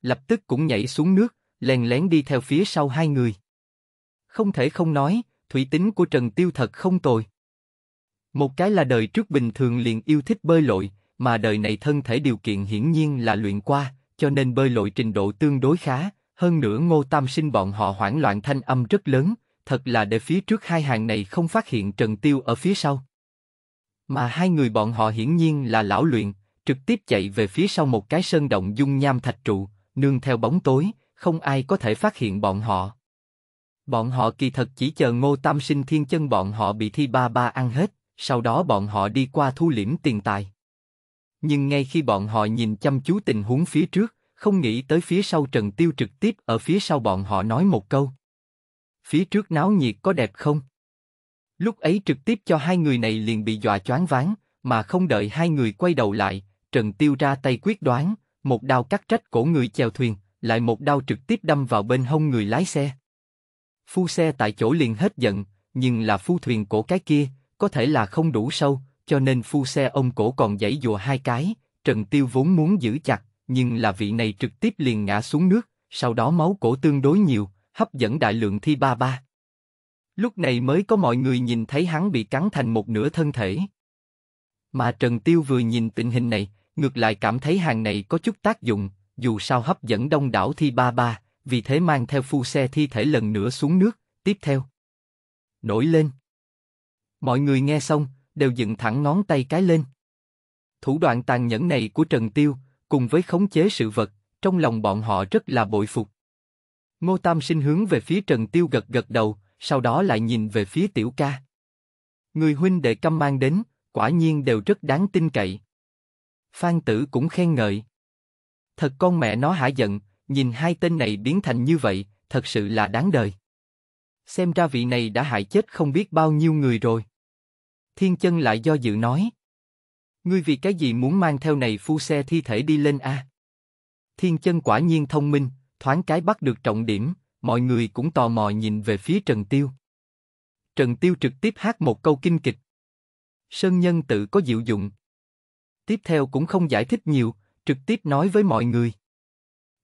Lập tức cũng nhảy xuống nước, lèn lén đi theo phía sau hai người. Không thể không nói, thủy tính của Trần Tiêu thật không tồi. Một cái là đời trước bình thường liền yêu thích bơi lội, mà đời này thân thể điều kiện hiển nhiên là luyện qua, cho nên bơi lội trình độ tương đối khá, hơn nữa ngô tam sinh bọn họ hoảng loạn thanh âm rất lớn, thật là để phía trước hai hàng này không phát hiện Trần Tiêu ở phía sau. Mà hai người bọn họ hiển nhiên là lão luyện, trực tiếp chạy về phía sau một cái sơn động dung nham thạch trụ, nương theo bóng tối, không ai có thể phát hiện bọn họ. Bọn họ kỳ thật chỉ chờ ngô tam sinh thiên chân bọn họ bị thi ba ba ăn hết, sau đó bọn họ đi qua thu liễm tiền tài. Nhưng ngay khi bọn họ nhìn chăm chú tình huống phía trước, không nghĩ tới phía sau Trần Tiêu trực tiếp ở phía sau bọn họ nói một câu. Phía trước náo nhiệt có đẹp không? Lúc ấy trực tiếp cho hai người này liền bị dọa choáng váng, mà không đợi hai người quay đầu lại, Trần Tiêu ra tay quyết đoán, một đao cắt trách cổ người chèo thuyền, lại một đao trực tiếp đâm vào bên hông người lái xe. Phu xe tại chỗ liền hết giận, nhưng là phu thuyền cổ cái kia, có thể là không đủ sâu, cho nên phu xe ông cổ còn giãy dùa hai cái, Trần Tiêu vốn muốn giữ chặt, nhưng là vị này trực tiếp liền ngã xuống nước, sau đó máu cổ tương đối nhiều, hấp dẫn đại lượng thi ba ba. Lúc này mới có mọi người nhìn thấy hắn bị cắn thành một nửa thân thể. Mà Trần Tiêu vừa nhìn tình hình này, ngược lại cảm thấy hàng này có chút tác dụng, dù sao hấp dẫn đông đảo thi ba ba, vì thế mang theo phu xe thi thể lần nữa xuống nước, tiếp theo. Nổi lên. Mọi người nghe xong, đều dựng thẳng ngón tay cái lên. Thủ đoạn tàn nhẫn này của Trần Tiêu, cùng với khống chế sự vật, trong lòng bọn họ rất là bội phục. Ngô Tam sinh hướng về phía Trần Tiêu gật gật đầu, sau đó lại nhìn về phía Tiểu Ca. Người huynh đệ căm mang đến, quả nhiên đều rất đáng tin cậy. Phan Tử cũng khen ngợi. Thật con mẹ nó hả giận, nhìn hai tên này biến thành như vậy, thật sự là đáng đời. Xem ra vị này đã hại chết không biết bao nhiêu người rồi. Thiên chân lại do dự nói. Ngươi vì cái gì muốn mang theo này phu xe thi thể đi lên a? Thiên chân quả nhiên thông minh, thoáng cái bắt được trọng điểm, mọi người cũng tò mò nhìn về phía Trần Tiêu. Trần Tiêu trực tiếp hát một câu kinh kịch. Sơn Nhân tự có diệu dụng. Tiếp theo cũng không giải thích nhiều, trực tiếp nói với mọi người.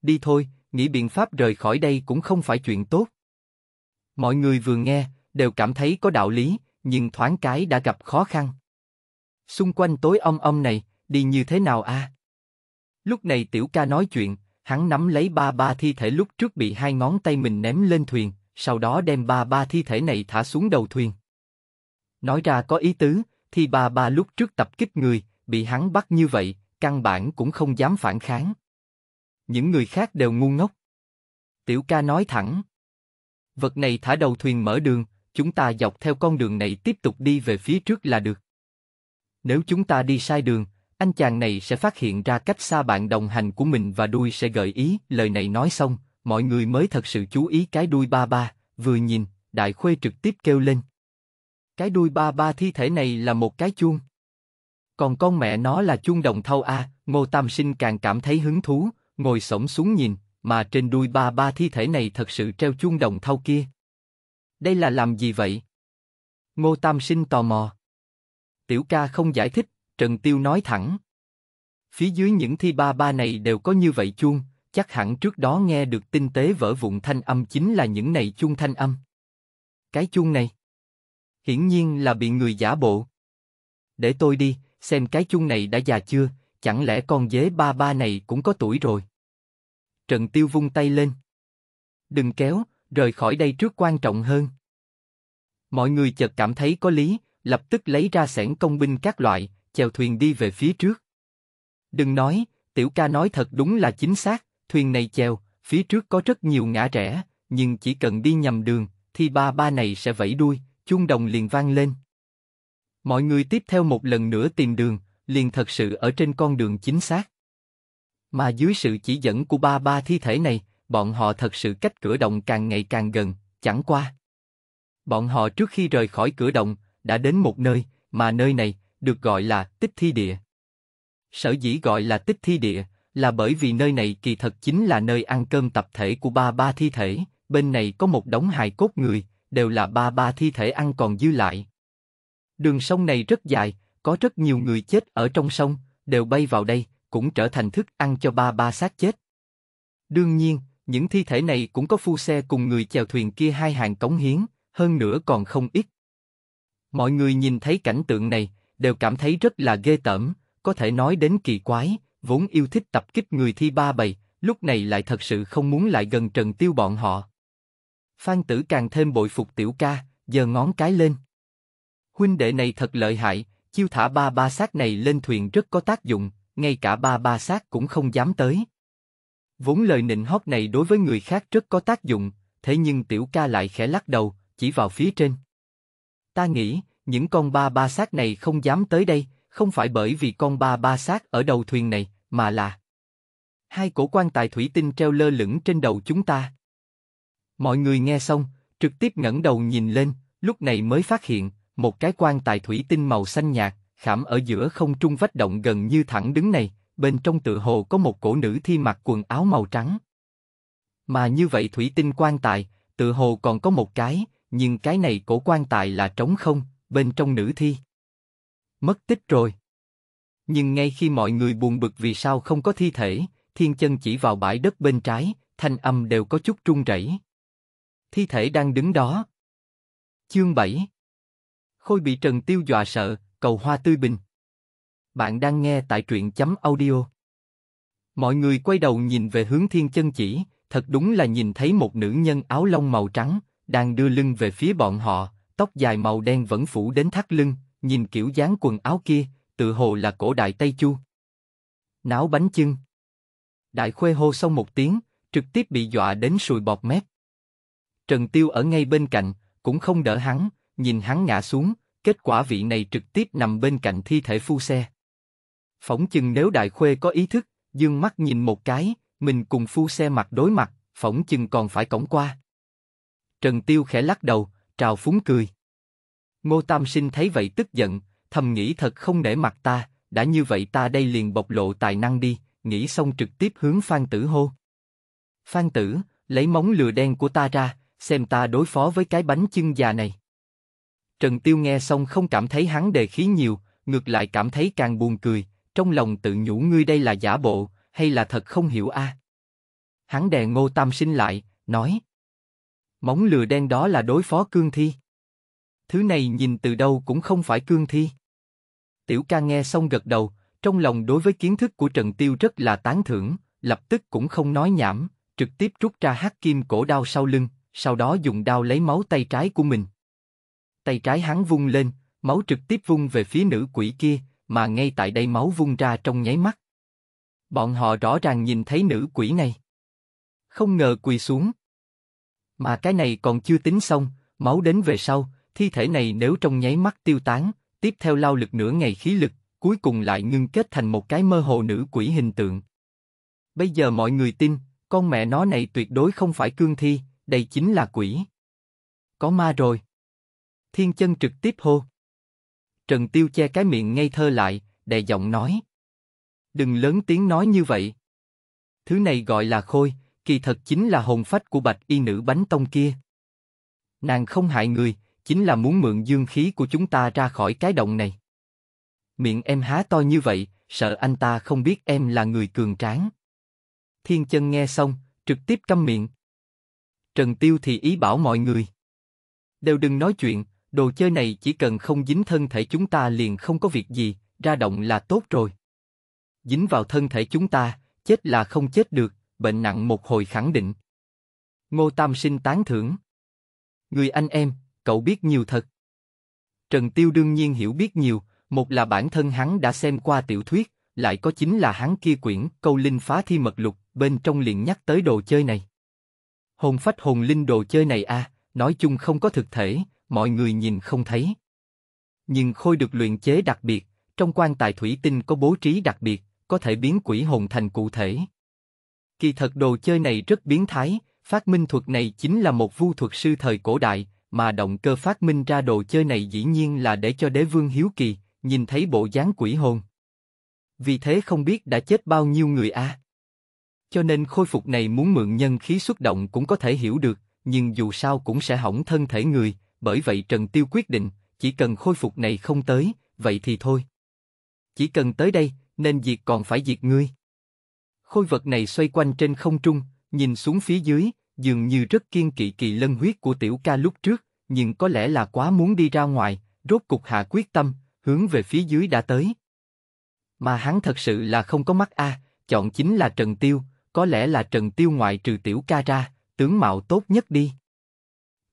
Đi thôi, nghĩ biện pháp rời khỏi đây cũng không phải chuyện tốt. Mọi người vừa nghe, đều cảm thấy có đạo lý, nhưng thoáng cái đã gặp khó khăn. Xung quanh tối om om này, đi như thế nào a? Lúc này tiểu ca nói chuyện, hắn nắm lấy ba ba thi thể lúc trước bị hai ngón tay mình ném lên thuyền, sau đó đem ba ba thi thể này thả xuống đầu thuyền. Nói ra có ý tứ, thì ba ba lúc trước tập kích người, bị hắn bắt như vậy, căn bản cũng không dám phản kháng. Những người khác đều ngu ngốc. Tiểu ca nói thẳng. Vật này thả đầu thuyền mở đường, chúng ta dọc theo con đường này tiếp tục đi về phía trước là được. Nếu chúng ta đi sai đường, anh chàng này sẽ phát hiện ra cách xa bạn đồng hành của mình và đuôi sẽ gợi ý, lời này nói xong, mọi người mới thật sự chú ý cái đuôi ba ba, vừa nhìn, đại khuê trực tiếp kêu lên. Cái đuôi ba ba thi thể này là một cái chuông. Còn con mẹ nó là chuông đồng thau a, Ngô Tam Sinh càng cảm thấy hứng thú, ngồi xổm xuống nhìn, mà trên đuôi ba ba thi thể này thật sự treo chuông đồng thau kia đây là làm gì vậy? Ngô Tam Sinh tò mò. Tiểu ca không giải thích, Trần Tiêu nói thẳng. Phía dưới những thi ba ba này đều có như vậy chuông, chắc hẳn trước đó nghe được tinh tế vỡ vụn thanh âm chính là những này chuông thanh âm. Cái chuông này, hiển nhiên là bị người giả bộ. Để tôi đi, xem cái chuông này đã già chưa, chẳng lẽ con dế ba ba này cũng có tuổi rồi. Trần Tiêu vung tay lên. Đừng kéo, rời khỏi đây trước quan trọng hơn. Mọi người chợt cảm thấy có lý, lập tức lấy ra sẻn công binh các loại, chèo thuyền đi về phía trước. Đừng nói, tiểu ca nói thật đúng là chính xác, thuyền này chèo, phía trước có rất nhiều ngã rẽ, nhưng chỉ cần đi nhầm đường, thì ba ba này sẽ vẫy đuôi, chuông đồng liền vang lên. Mọi người tiếp theo một lần nữa tìm đường, liền thật sự ở trên con đường chính xác. Mà dưới sự chỉ dẫn của ba ba thi thể này, bọn họ thật sự cách cửa động càng ngày càng gần, chẳng qua. Bọn họ trước khi rời khỏi cửa động, đã đến một nơi, mà nơi này được gọi là tích thi địa. Sở dĩ gọi là tích thi địa là bởi vì nơi này kỳ thật chính là nơi ăn cơm tập thể của ba ba thi thể, bên này có một đống hài cốt người, đều là ba ba thi thể ăn còn dư lại. Đường sông này rất dài, có rất nhiều người chết ở trong sông, đều bay vào đây, cũng trở thành thức ăn cho ba ba xác chết. Đương nhiên, những thi thể này cũng có phu xe cùng người chèo thuyền kia hai hàng cống hiến, hơn nữa còn không ít. Mọi người nhìn thấy cảnh tượng này, đều cảm thấy rất là ghê tởm, có thể nói đến kỳ quái, vốn yêu thích tập kích người thi ba bầy, lúc này lại thật sự không muốn lại gần Trần Tiêu bọn họ. Phan Tử càng thêm bội phục tiểu ca, giờ ngón cái lên. Huynh đệ này thật lợi hại, chiêu thả ba ba xác này lên thuyền rất có tác dụng, ngay cả ba ba xác cũng không dám tới. Vốn lời nịnh hót này đối với người khác rất có tác dụng, thế nhưng tiểu ca lại khẽ lắc đầu, chỉ vào phía trên. Ta nghĩ, những con ba ba sát này không dám tới đây, không phải bởi vì con ba ba sát ở đầu thuyền này, mà là hai cổ quan tài thủy tinh treo lơ lửng trên đầu chúng ta. Mọi người nghe xong, trực tiếp ngẩng đầu nhìn lên, lúc này mới phát hiện, một cái quan tài thủy tinh màu xanh nhạt, khảm ở giữa không trung vách động gần như thẳng đứng này, bên trong tự hồ có một cổ nữ thi mặc quần áo màu trắng. Mà như vậy thủy tinh quan tài, tự hồ còn có một cái, nhưng cái này cổ quan tài là trống không, bên trong nữ thi. Mất tích rồi. Nhưng ngay khi mọi người buồn bực vì sao không có thi thể, thiên chân chỉ vào bãi đất bên trái, thanh âm đều có chút run rẩy. Thi thể đang đứng đó. Chương 7 Khôi bị Trần Tiêu dọa sợ, cầu hoa tươi bình. Bạn đang nghe tại truyện chấm audio. Mọi người quay đầu nhìn về hướng thiên chân chỉ, thật đúng là nhìn thấy một nữ nhân áo lông màu trắng, đang đưa lưng về phía bọn họ, tóc dài màu đen vẫn phủ đến thắt lưng, nhìn kiểu dáng quần áo kia, tự hồ là cổ đại Tây Chu. Náo bánh chưng. Đại khuê hô xong một tiếng, trực tiếp bị dọa đến sùi bọt mép. Trần Tiêu ở ngay bên cạnh, cũng không đỡ hắn, nhìn hắn ngã xuống, kết quả vị này trực tiếp nằm bên cạnh thi thể phu xe. Phỏng chừng nếu đại khuê có ý thức, dương mắt nhìn một cái, mình cùng phu xe mặt đối mặt, phỏng chừng còn phải cổng qua. Trần Tiêu khẽ lắc đầu, trào phúng cười. Ngô Tam Sinh thấy vậy tức giận, thầm nghĩ thật không để mặt ta, đã như vậy ta đây liền bộc lộ tài năng đi, nghĩ xong trực tiếp hướng Phan Tử hô. Phan Tử, lấy móng lừa đen của ta ra, xem ta đối phó với cái bánh chưng già này. Trần Tiêu nghe xong không cảm thấy hắn đề khí nhiều, ngược lại cảm thấy càng buồn cười, trong lòng tự nhủ ngươi đây là giả bộ, hay là thật không hiểu a? Hắn đè Ngô Tam Sinh lại, nói: móng lừa đen đó là đối phó cương thi. Thứ này nhìn từ đâu cũng không phải cương thi. Tiểu ca nghe xong gật đầu, trong lòng đối với kiến thức của Trần Tiêu rất là tán thưởng, lập tức cũng không nói nhảm, trực tiếp rút ra hắc kim cổ đao sau lưng, sau đó dùng đao lấy máu tay trái của mình. Tay trái hắn vung lên, máu trực tiếp vung về phía nữ quỷ kia, mà ngay tại đây máu vung ra trong nháy mắt. Bọn họ rõ ràng nhìn thấy nữ quỷ này. Không ngờ quỳ xuống. Mà cái này còn chưa tính xong, máu đến về sau, thi thể này nếu trong nháy mắt tiêu tán, tiếp theo lao lực nửa ngày khí lực, cuối cùng lại ngưng kết thành một cái mơ hồ nữ quỷ hình tượng. Bây giờ mọi người tin, con mẹ nó này tuyệt đối không phải cương thi, đây chính là quỷ. Có ma rồi. Thiên chân trực tiếp hô. Trần Tiêu che cái miệng ngây thơ lại, đè giọng nói. Đừng lớn tiếng nói như vậy. Thứ này gọi là khôi, kỳ thật chính là hồn phách của bạch y nữ bánh tông kia. Nàng không hại người, chính là muốn mượn dương khí của chúng ta ra khỏi cái động này. Miệng em há to như vậy, sợ anh ta không biết em là người cường tráng. Thiên chân nghe xong, trực tiếp câm miệng. Trần Tiêu thì ý bảo mọi người. Đều đừng nói chuyện, Đồ chơi này chỉ cần không dính thân thể chúng ta liền không có việc gì, ra động là tốt rồi. Dính vào thân thể chúng ta, chết là không chết được, bệnh nặng một hồi khẳng định. Ngô Tam Sinh tán thưởng. Người anh em, cậu biết nhiều thật. Trần Tiêu đương nhiên hiểu biết nhiều, một là bản thân hắn đã xem qua tiểu thuyết, lại có chính là hắn kia quyển câu linh phá thi mật lục, bên trong liền nhắc tới đồ chơi này. Hồn phách hồn linh đồ chơi này a, à, nói chung không có thực thể, mọi người nhìn không thấy. Nhưng khôi được luyện chế đặc biệt, trong quan tài thủy tinh có bố trí đặc biệt, có thể biến quỷ hồn thành cụ thể. Kỳ thật đồ chơi này rất biến thái, phát minh thuật này chính là một vu thuật sư thời cổ đại, mà động cơ phát minh ra đồ chơi này dĩ nhiên là để cho đế vương hiếu kỳ, nhìn thấy bộ dáng quỷ hồn. Vì thế không biết đã chết bao nhiêu người a. Cho nên khôi phục này muốn mượn nhân khí xuất động cũng có thể hiểu được, nhưng dù sao cũng sẽ hỏng thân thể người, bởi vậy Trần Tiêu quyết định, chỉ cần khôi phục này không tới, vậy thì thôi. Chỉ cần tới đây, nên diệt còn phải diệt ngươi. Khôi vật này xoay quanh trên không trung, nhìn xuống phía dưới, dường như rất kiên kỵ kỳ lân huyết của tiểu ca lúc trước, nhưng có lẽ là quá muốn đi ra ngoài, rốt cục hạ quyết tâm, hướng về phía dưới đã tới. Mà hắn thật sự là không có mắt a, chọn chính là Trần Tiêu, có lẽ là Trần Tiêu ngoại trừ tiểu ca ra, tướng mạo tốt nhất đi.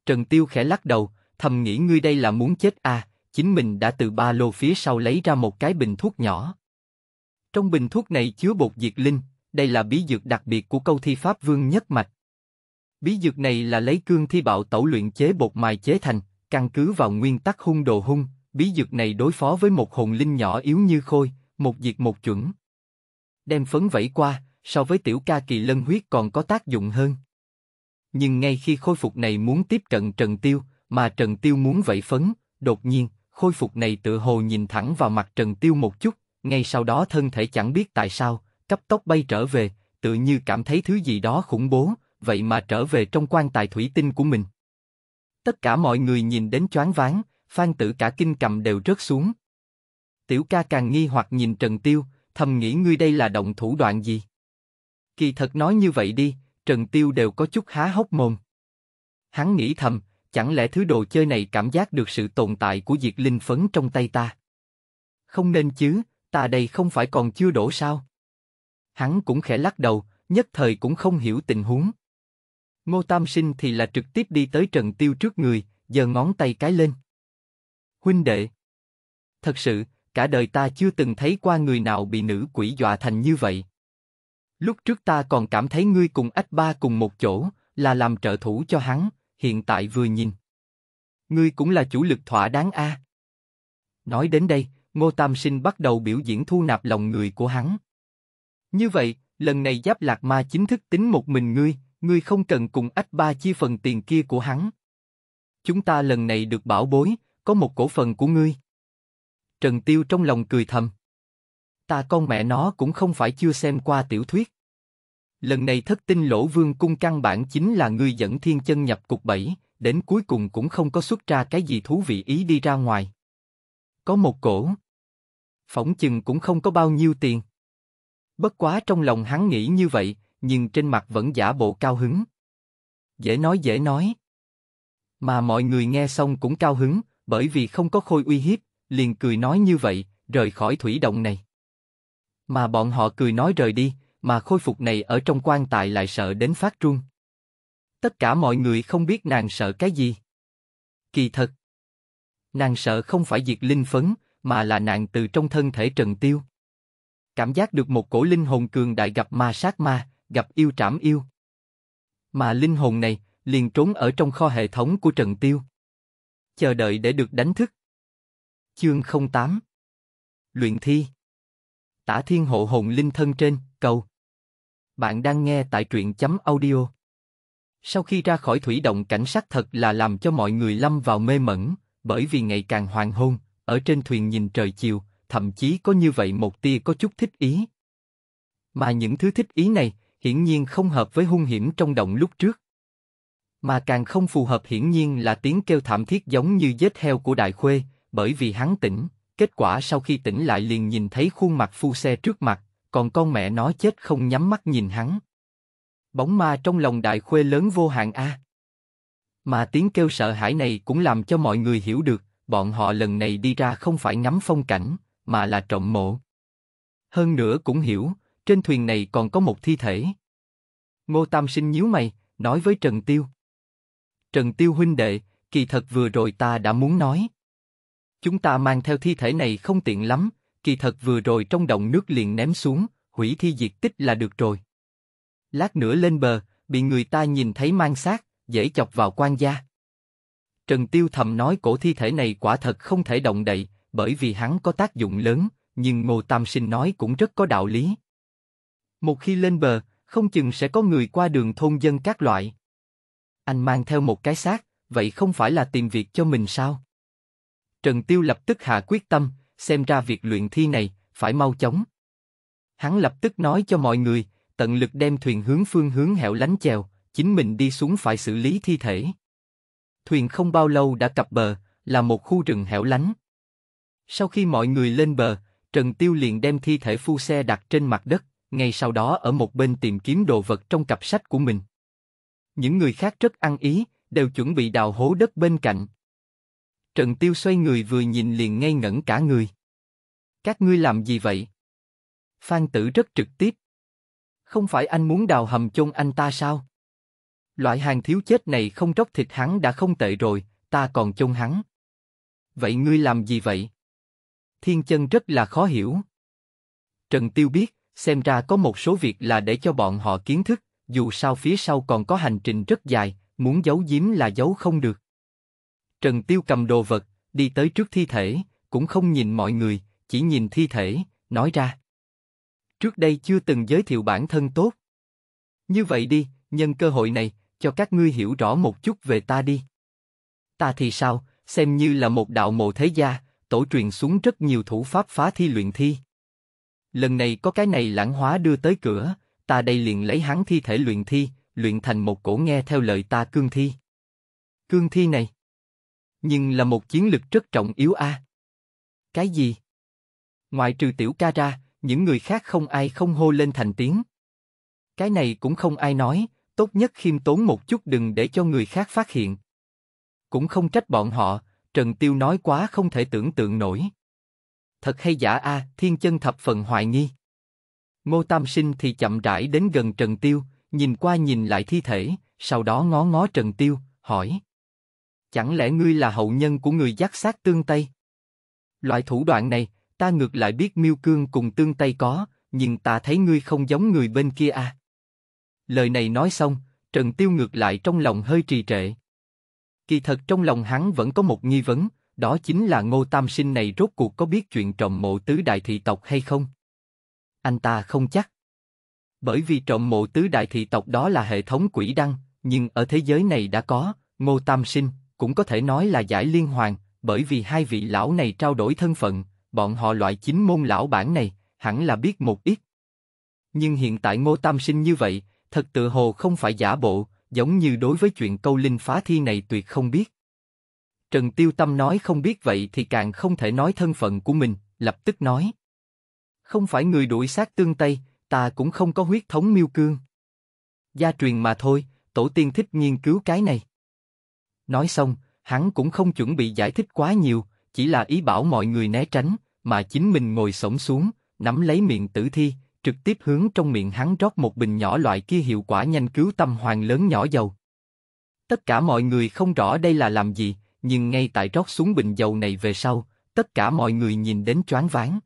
Trần Tiêu khẽ lắc đầu, thầm nghĩ ngươi đây là muốn chết à, chính mình đã từ ba lô phía sau lấy ra một cái bình thuốc nhỏ. Trong bình thuốc này chứa bột diệt linh, đây là bí dược đặc biệt của câu thi Pháp Vương nhất mạch. Bí dược này là lấy cương thi bạo tẩu luyện chế bột mài chế thành, căn cứ vào nguyên tắc hung đồ hung, bí dược này đối phó với một hồn linh nhỏ yếu như khôi, một diệt một chuẩn. Đem phấn vẫy qua, so với tiểu ca kỳ lân huyết còn có tác dụng hơn. Nhưng ngay khi khôi phục này muốn tiếp cận Trần Tiêu, mà Trần Tiêu muốn vẫy phấn, đột nhiên, khôi phục này tự hồ nhìn thẳng vào mặt Trần Tiêu một chút, ngay sau đó thân thể chẳng biết tại sao, cấp tốc bay trở về, tự như cảm thấy thứ gì đó khủng bố, vậy mà trở về trong quan tài thủy tinh của mình. Tất cả mọi người nhìn đến choáng váng, phan tử cả kinh cầm đều rớt xuống. Tiểu ca càng nghi hoặc nhìn Trần Tiêu, thầm nghĩ ngươi đây là động thủ đoạn gì. Kỳ thật nói như vậy đi, Trần Tiêu đều có chút há hốc mồm. Hắn nghĩ thầm, Chẳng lẽ thứ đồ chơi này cảm giác được sự tồn tại của diệt linh phấn trong tay ta? Không nên chứ, ta đây không phải còn chưa đổ sao? Hắn cũng khẽ lắc đầu, nhất thời cũng không hiểu tình huống. Ngô Tam Sinh thì là trực tiếp đi tới Trần Tiêu trước người, giơ ngón tay cái lên. Huynh đệ! Thật sự, cả đời ta chưa từng thấy qua người nào bị nữ quỷ dọa thành như vậy. Lúc trước ta còn cảm thấy ngươi cùng ách ba cùng một chỗ, là làm trợ thủ cho hắn, hiện tại vừa nhìn, ngươi cũng là chủ lực thỏa đáng a. À. Nói đến đây, Ngô Tam Sinh bắt đầu biểu diễn thu nạp lòng người của hắn. Như vậy, lần này giáp lạc ma chính thức tính một mình ngươi, ngươi không cần cùng ách ba chia phần tiền kia của hắn. Chúng ta lần này được bảo bối, có một cổ phần của ngươi. Trần Tiêu trong lòng cười thầm. Ta con mẹ nó cũng không phải chưa xem qua tiểu thuyết lần này thất tinh lỗ vương cung căn bản chính là ngươi dẫn thiên chân nhập cục bẫy, đến cuối cùng cũng không có xuất ra cái gì thú vị ý đi ra ngoài. Có một cổ. Phỏng chừng cũng không có bao nhiêu tiền. Bất quá trong lòng hắn nghĩ như vậy, nhưng trên mặt vẫn giả bộ cao hứng. Dễ nói dễ nói. Mà mọi người nghe xong cũng cao hứng, bởi vì không có khôi uy hiếp, liền cười nói như vậy, rời khỏi thủy động này. Mà bọn họ cười nói rời đi, mà khôi phục này ở trong quan tài lại sợ đến phát run. Tất cả mọi người không biết nàng sợ cái gì. Kỳ thật, nàng sợ không phải diệt linh phấn, mà là nàng từ trong thân thể Trần Tiêu. Cảm giác được một cổ linh hồn cường đại gặp ma sát ma, gặp yêu trảm yêu. Mà linh hồn này liền trốn ở trong kho hệ thống của Trần Tiêu. Chờ đợi để được đánh thức. Chương 08 Luyện thi Tả thiên hộ hồn linh thân trên, cầu bạn đang nghe tại truyện chấm audio. Sau khi ra khỏi thủy động cảnh sát thật là làm cho mọi người lâm vào mê mẩn, bởi vì ngày càng hoàng hôn, ở trên thuyền nhìn trời chiều, thậm chí có như vậy một tia có chút thích ý. Mà những thứ thích ý này, hiển nhiên không hợp với hung hiểm trong động lúc trước. Mà càng không phù hợp hiển nhiên là tiếng kêu thảm thiết giống như vết heo của đại khuê, bởi vì hắn tỉnh, kết quả sau khi tỉnh lại liền nhìn thấy khuôn mặt phu xe trước mặt, còn con mẹ nó chết không nhắm mắt nhìn hắn. Bóng ma trong lòng đại khuê lớn vô hạn a. À. Mà tiếng kêu sợ hãi này cũng làm cho mọi người hiểu được, bọn họ lần này đi ra không phải ngắm phong cảnh, mà là trộm mộ. Hơn nữa cũng hiểu, trên thuyền này còn có một thi thể. Ngô Tam Sinh nhíu mày, nói với Trần Tiêu. Trần Tiêu huynh đệ, kỳ thật vừa rồi ta đã muốn nói. Chúng ta mang theo thi thể này không tiện lắm, kỳ thật vừa rồi trong động nước liền ném xuống, hủy thi diệt tích là được rồi. Lát nữa lên bờ, bị người ta nhìn thấy mang xác, dễ chọc vào quan gia. Trần Tiêu thầm nói cổ thi thể này quả thật không thể động đậy, bởi vì hắn có tác dụng lớn, nhưng Ngô Tam Sinh nói cũng rất có đạo lý. Một khi lên bờ, không chừng sẽ có người qua đường thôn dân các loại. Anh mang theo một cái xác, vậy không phải là tìm việc cho mình sao? Trần Tiêu lập tức hạ quyết tâm, xem ra việc luyện thi này phải mau chóng. Hắn lập tức nói cho mọi người, tận lực đem thuyền hướng phương hướng hẻo lánh chèo, chính mình đi xuống phải xử lý thi thể. Thuyền không bao lâu đã cập bờ, là một khu rừng hẻo lánh. Sau khi mọi người lên bờ, Trần Tiêu liền đem thi thể phu xe đặt trên mặt đất, ngay sau đó ở một bên tìm kiếm đồ vật trong cặp sách của mình. Những người khác rất ăn ý, đều chuẩn bị đào hố đất bên cạnh, Trần Tiêu xoay người vừa nhìn liền ngây ngẩn cả người. Các ngươi làm gì vậy? Phan Tử rất trực tiếp. Không phải anh muốn đào hầm chôn anh ta sao? Loại hàng thiếu chết này không tróc thịt hắn đã không tệ rồi, ta còn chôn hắn. Vậy ngươi làm gì vậy? Thiên chân rất là khó hiểu. Trần Tiêu biết, xem ra có một số việc là để cho bọn họ kiến thức, dù sao phía sau còn có hành trình rất dài, muốn giấu giếm là giấu không được. Trần Tiêu cầm đồ vật, đi tới trước thi thể, cũng không nhìn mọi người, chỉ nhìn thi thể, nói ra. Trước đây chưa từng giới thiệu bản thân tốt. Như vậy đi, nhân cơ hội này, cho các ngươi hiểu rõ một chút về ta đi. Ta thì sao, xem như là một đạo mộ thế gia, tổ truyền xuống rất nhiều thủ pháp phá thi luyện thi. Lần này có cái này lãng hóa đưa tới cửa, ta đây liền lấy hắn thi thể luyện thi, luyện thành một cổ nghe theo lời ta cương thi. Cương thi này, nhưng là một chiến lực rất trọng yếu a. À. Cái gì? Ngoại trừ tiểu ca ra, những người khác không ai không hô lên thành tiếng. Cái này cũng không ai nói, tốt nhất khiêm tốn một chút đừng để cho người khác phát hiện. Cũng không trách bọn họ, Trần Tiêu nói quá không thể tưởng tượng nổi. Thật hay giả a, à, thiên chân thập phần hoài nghi. Ngô Tam Sinh thì chậm rãi đến gần Trần Tiêu, nhìn qua nhìn lại thi thể, sau đó ngó ngó Trần Tiêu, hỏi. Chẳng lẽ ngươi là hậu nhân của người giác sát tương Tây? Loại thủ đoạn này, ta ngược lại biết miêu cương cùng tương Tây có, nhưng ta thấy ngươi không giống người bên kia a à. Lời này nói xong, Trần Tiêu ngược lại trong lòng hơi trì trệ. Kỳ thật trong lòng hắn vẫn có một nghi vấn, đó chính là Ngô Tam Sinh này rốt cuộc có biết chuyện trộm mộ tứ đại thị tộc hay không? Anh ta không chắc. Bởi vì trộm mộ tứ đại thị tộc đó là hệ thống quỷ đăng, nhưng ở thế giới này đã có, Ngô Tam Sinh, cũng có thể nói là giải liên hoàn, bởi vì hai vị lão này trao đổi thân phận, bọn họ loại chính môn lão bản này, hẳn là biết một ít. Nhưng hiện tại ngô tam sinh như vậy, thật tự hồ không phải giả bộ, giống như đối với chuyện câu linh phá thi này tuyệt không biết. Trần Tiêu Tâm nói không biết vậy thì càng không thể nói thân phận của mình, lập tức nói. Không phải người đuổi sát tương Tây, ta cũng không có huyết thống miêu cương. Gia truyền mà thôi, tổ tiên thích nghiên cứu cái này. Nói xong, hắn cũng không chuẩn bị giải thích quá nhiều, chỉ là ý bảo mọi người né tránh, mà chính mình ngồi sổng xuống, nắm lấy miệng tử thi, trực tiếp hướng trong miệng hắn rót một bình nhỏ loại kia hiệu quả nhanh cứu tâm hoàng lớn nhỏ dầu. Tất cả mọi người không rõ đây là làm gì, nhưng ngay tại rót xuống bình dầu này về sau, tất cả mọi người nhìn đến choáng váng.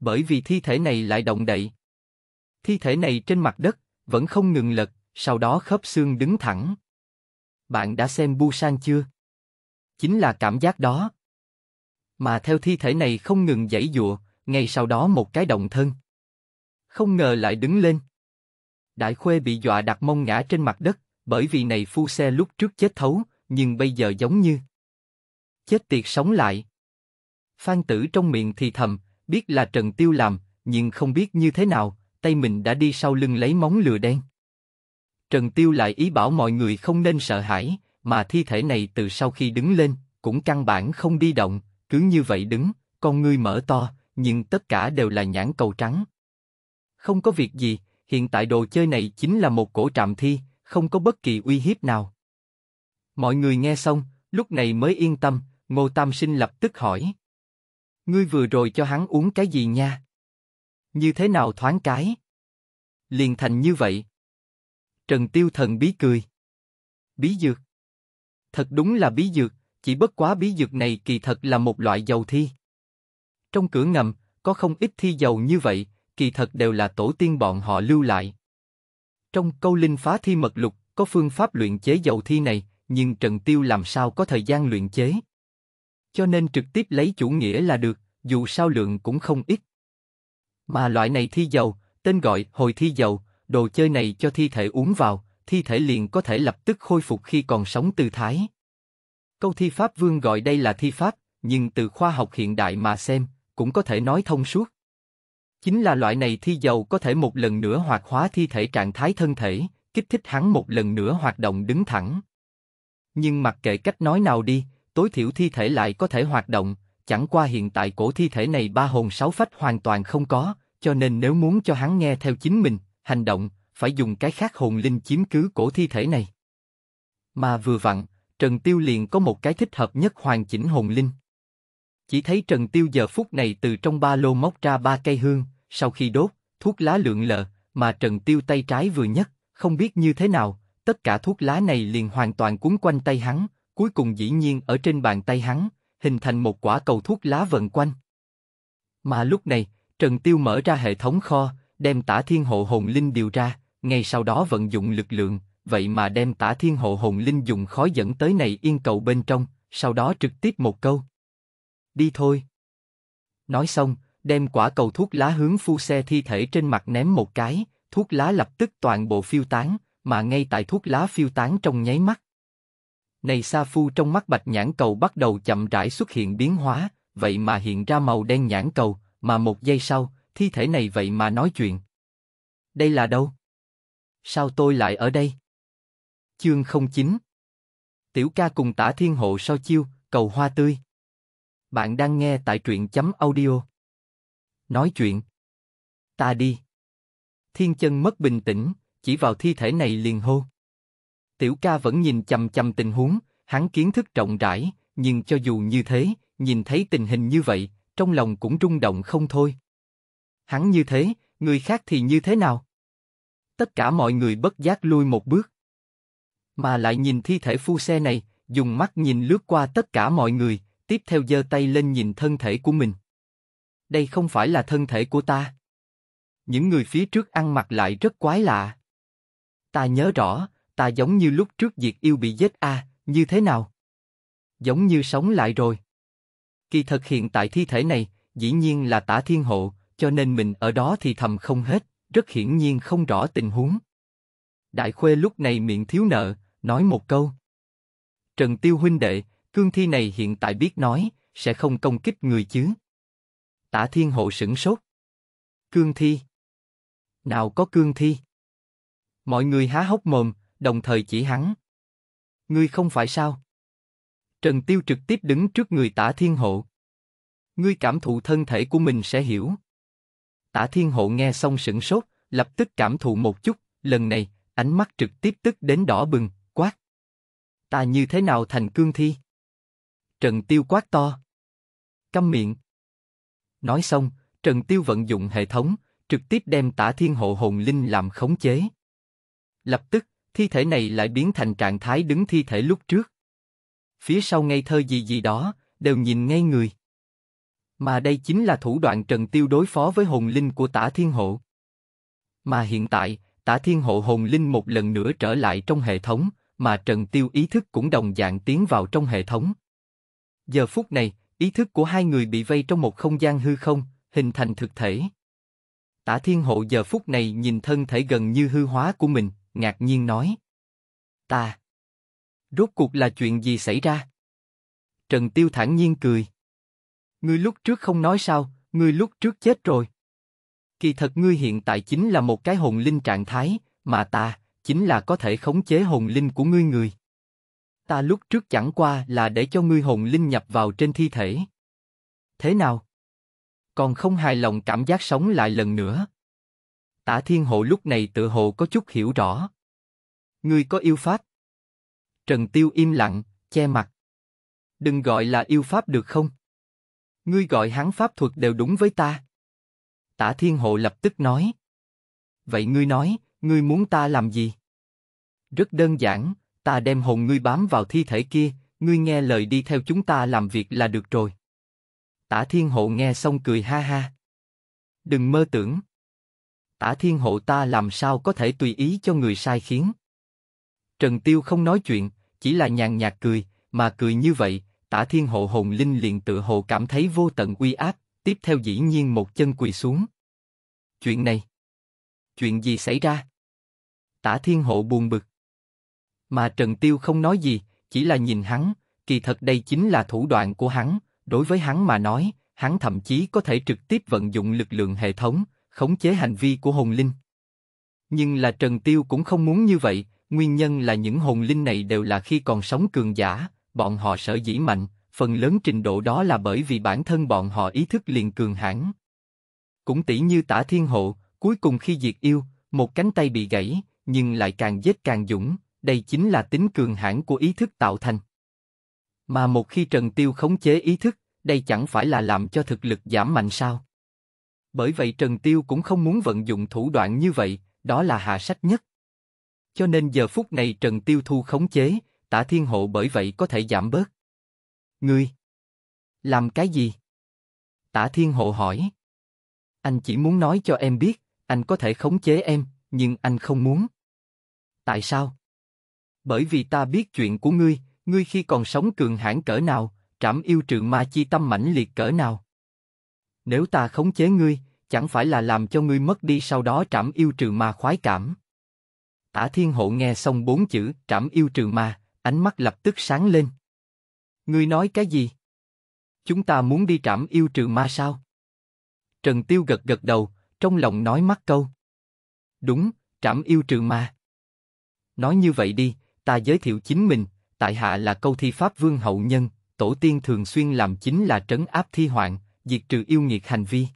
Bởi vì thi thể này lại động đậy. Thi thể này trên mặt đất, vẫn không ngừng lật, sau đó khớp xương đứng thẳng. Bạn đã xem Busan chưa? Chính là cảm giác đó. Mà theo thi thể này không ngừng giãy dụa, ngay sau đó một cái động thân. Không ngờ lại đứng lên. Đại Khuê bị dọa đặt mông ngã trên mặt đất, bởi vì này phu xe lúc trước chết thấu, nhưng bây giờ giống như chết tiệt sống lại. Phan Tử trong miệng thì thầm, biết là Trần Tiêu làm, nhưng không biết như thế nào, tay mình đã đi sau lưng lấy móng lừa đen. Trần Tiêu lại ý bảo mọi người không nên sợ hãi, mà thi thể này từ sau khi đứng lên, cũng căn bản không đi động, cứ như vậy đứng, con ngươi mở to, nhưng tất cả đều là nhãn cầu trắng. Không có việc gì, hiện tại đồ chơi này chính là một cổ trạm thi, không có bất kỳ uy hiếp nào. Mọi người nghe xong, lúc này mới yên tâm, Ngô Tam Sinh lập tức hỏi. Ngươi vừa rồi cho hắn uống cái gì nha? Như thế nào thoáng cái? Liền thành như vậy. Trần Tiêu Thần bí cười. Bí dược. Thật đúng là bí dược, chỉ bất quá bí dược này kỳ thật là một loại dầu thi. Trong cửa ngầm, có không ít thi dầu như vậy, kỳ thật đều là tổ tiên bọn họ lưu lại. Trong câu linh phá thi mật lục, có phương pháp luyện chế dầu thi này, nhưng Trần Tiêu làm sao có thời gian luyện chế. Cho nên trực tiếp lấy chủ nghĩa là được, dù sao lượng cũng không ít. Mà loại này thi dầu, tên gọi hồi thi dầu, đồ chơi này cho thi thể uống vào, thi thể liền có thể lập tức khôi phục khi còn sống tư thái. Câu thi pháp vương gọi đây là thi pháp, nhưng từ khoa học hiện đại mà xem, cũng có thể nói thông suốt. Chính là loại này thi dầu có thể một lần nữa hoạt hóa thi thể trạng thái thân thể, kích thích hắn một lần nữa hoạt động đứng thẳng. Nhưng mặc kệ cách nói nào đi, tối thiểu thi thể lại có thể hoạt động, chẳng qua hiện tại cổ thi thể này ba hồn sáu phách hoàn toàn không có, cho nên nếu muốn cho hắn nghe theo chính mình, hành động, phải dùng cái khác hồn linh chiếm cứ cổ thi thể này. Mà vừa vặn, Trần Tiêu liền có một cái thích hợp nhất hoàn chỉnh hồn linh. Chỉ thấy Trần Tiêu giờ phút này từ trong ba lô móc ra ba cây hương, sau khi đốt, thuốc lá lượn lờ, mà Trần Tiêu tay trái vừa nhất, không biết như thế nào, tất cả thuốc lá này liền hoàn toàn cuốn quanh tay hắn, cuối cùng dĩ nhiên ở trên bàn tay hắn, hình thành một quả cầu thuốc lá vần quanh. Mà lúc này, Trần Tiêu mở ra hệ thống kho, đem tả thiên hộ hồn linh điều ra, ngay sau đó vận dụng lực lượng, vậy mà đem tả thiên hộ hồn linh dùng khói dẫn tới này yên cầu bên trong, sau đó trực tiếp một câu. Đi thôi. Nói xong, đem quả cầu thuốc lá hướng phu xe thi thể trên mặt ném một cái, thuốc lá lập tức toàn bộ phiêu tán, mà ngay tại thuốc lá phiêu tán trong nháy mắt. Này Sa Phu trong mắt bạch nhãn cầu bắt đầu chậm rãi xuất hiện biến hóa, vậy mà hiện ra màu đen nhãn cầu, mà một giây sau, thi thể này vậy mà nói chuyện. Đây là đâu? Sao tôi lại ở đây? Chương 09 Tiểu ca cùng tả thiên hộ so chiêu, cầu hoa tươi. Bạn đang nghe tại truyện chấm audio. Nói chuyện. Ta đi. Thiên chân mất bình tĩnh, chỉ vào thi thể này liền hô. Tiểu ca vẫn nhìn chầm chầm tình huống, hắn kiến thức rộng rãi, nhưng cho dù như thế, nhìn thấy tình hình như vậy, trong lòng cũng rung động không thôi. Hắn như thế, người khác thì như thế nào? Tất cả mọi người bất giác lui một bước. Mà lại nhìn thi thể phu xe này, dùng mắt nhìn lướt qua tất cả mọi người, tiếp theo giơ tay lên nhìn thân thể của mình. Đây không phải là thân thể của ta. Những người phía trước ăn mặc lại rất quái lạ. Ta nhớ rõ, ta giống như lúc trước diệt yêu bị giết a, như thế nào? Giống như sống lại rồi. Kỳ thực hiện tại thi thể này, dĩ nhiên là tả thiên hộ, cho nên mình ở đó thì thầm không hết, rất hiển nhiên không rõ tình huống. Đại Khuê lúc này miệng thiếu nợ, nói một câu. Trần Tiêu huynh đệ, cương thi này hiện tại biết nói, sẽ không công kích người chứ. Tả Thiên Hộ sửng sốt. Cương thi? Nào có cương thi? Mọi người há hốc mồm, đồng thời chỉ hắn. Ngươi không phải sao? Trần Tiêu trực tiếp đứng trước người Tả Thiên Hộ. Ngươi cảm thụ thân thể của mình sẽ hiểu. Tả Thiên Hộ nghe xong sững sốt, lập tức cảm thụ một chút, lần này, ánh mắt trực tiếp tức đến đỏ bừng, quát. Ta như thế nào thành cương thi? Trần Tiêu quát to. Câm miệng. Nói xong, Trần Tiêu vận dụng hệ thống, trực tiếp đem tả thiên hộ hồn linh làm khống chế. Lập tức, thi thể này lại biến thành trạng thái đứng thi thể lúc trước. Phía sau ngây thơ gì gì đó, đều nhìn ngay người. Mà đây chính là thủ đoạn Trần Tiêu đối phó với hồn linh của Tả Thiên Hộ. Mà hiện tại, Tả Thiên Hộ hồn linh một lần nữa trở lại trong hệ thống, mà Trần Tiêu ý thức cũng đồng dạng tiến vào trong hệ thống. Giờ phút này, ý thức của hai người bị vây trong một không gian hư không, hình thành thực thể. Tả Thiên Hộ giờ phút này nhìn thân thể gần như hư hóa của mình, ngạc nhiên nói. Ta! Rốt cuộc là chuyện gì xảy ra? Trần Tiêu thản nhiên cười. Ngươi lúc trước không nói sao, ngươi lúc trước chết rồi. Kỳ thật ngươi hiện tại chính là một cái hồn linh trạng thái, mà ta, chính là có thể khống chế hồn linh của ngươi người. Ta lúc trước chẳng qua là để cho ngươi hồn linh nhập vào trên thi thể. Thế nào? Còn không hài lòng cảm giác sống lại lần nữa. Tả Thiên Hộ lúc này tự hồ có chút hiểu rõ. Ngươi có yêu pháp? Trần Tiêu im lặng, che mặt. Đừng gọi là yêu pháp được không? Ngươi gọi hắn pháp thuật đều đúng với ta. Tả Thiên Hộ lập tức nói. Vậy ngươi nói, ngươi muốn ta làm gì? Rất đơn giản, ta đem hồn ngươi bám vào thi thể kia, ngươi nghe lời đi theo chúng ta làm việc là được rồi. Tả Thiên Hộ nghe xong cười ha ha. Đừng mơ tưởng. Tả Thiên Hộ ta làm sao có thể tùy ý cho người sai khiến. Trần Tiêu không nói chuyện, chỉ là nhàn nhạt cười, mà cười như vậy, Tả Thiên Hộ hồn linh liền tự hồ cảm thấy vô tận uy áp, tiếp theo dĩ nhiên một chân quỳ xuống. Chuyện này, chuyện gì xảy ra? Tả Thiên Hộ buồn bực. Mà Trần Tiêu không nói gì, chỉ là nhìn hắn, kỳ thật đây chính là thủ đoạn của hắn, đối với hắn mà nói, hắn thậm chí có thể trực tiếp vận dụng lực lượng hệ thống, khống chế hành vi của hồn linh. Nhưng là Trần Tiêu cũng không muốn như vậy, nguyên nhân là những hồn linh này đều là khi còn sống cường giả, bọn họ sở dĩ mạnh, phần lớn trình độ đó là bởi vì bản thân bọn họ ý thức liền cường hãn. Cũng tỷ như tả thiên hộ, cuối cùng khi diệt yêu, một cánh tay bị gãy, nhưng lại càng giết càng dũng, đây chính là tính cường hãn của ý thức tạo thành. Mà một khi Trần Tiêu khống chế ý thức, đây chẳng phải là làm cho thực lực giảm mạnh sao? Bởi vậy Trần Tiêu cũng không muốn vận dụng thủ đoạn như vậy, đó là hạ sách nhất. Cho nên giờ phút này Trần Tiêu thu khống chế, Tả Thiên Hộ bởi vậy có thể giảm bớt. Ngươi làm cái gì? Tả Thiên Hộ hỏi. Anh chỉ muốn nói cho em biết, anh có thể khống chế em, nhưng anh không muốn. Tại sao? Bởi vì ta biết chuyện của ngươi, ngươi khi còn sống cường hãn cỡ nào, trảm yêu trừ ma chi tâm mãnh liệt cỡ nào. Nếu ta khống chế ngươi, chẳng phải là làm cho ngươi mất đi sau đó trảm yêu trừ ma khoái cảm. Tả Thiên Hộ nghe xong bốn chữ trảm yêu trừ ma, ánh mắt lập tức sáng lên. Ngươi nói cái gì? Chúng ta muốn đi trảm yêu trừ ma sao? Trần Tiêu gật gật đầu, trong lòng nói mắc câu. Đúng, trảm yêu trừ ma. Nói như vậy đi, ta giới thiệu chính mình, tại hạ là câu thi pháp vương hậu nhân, tổ tiên thường xuyên làm chính là trấn áp thi hoạn, diệt trừ yêu nghiệt hành vi.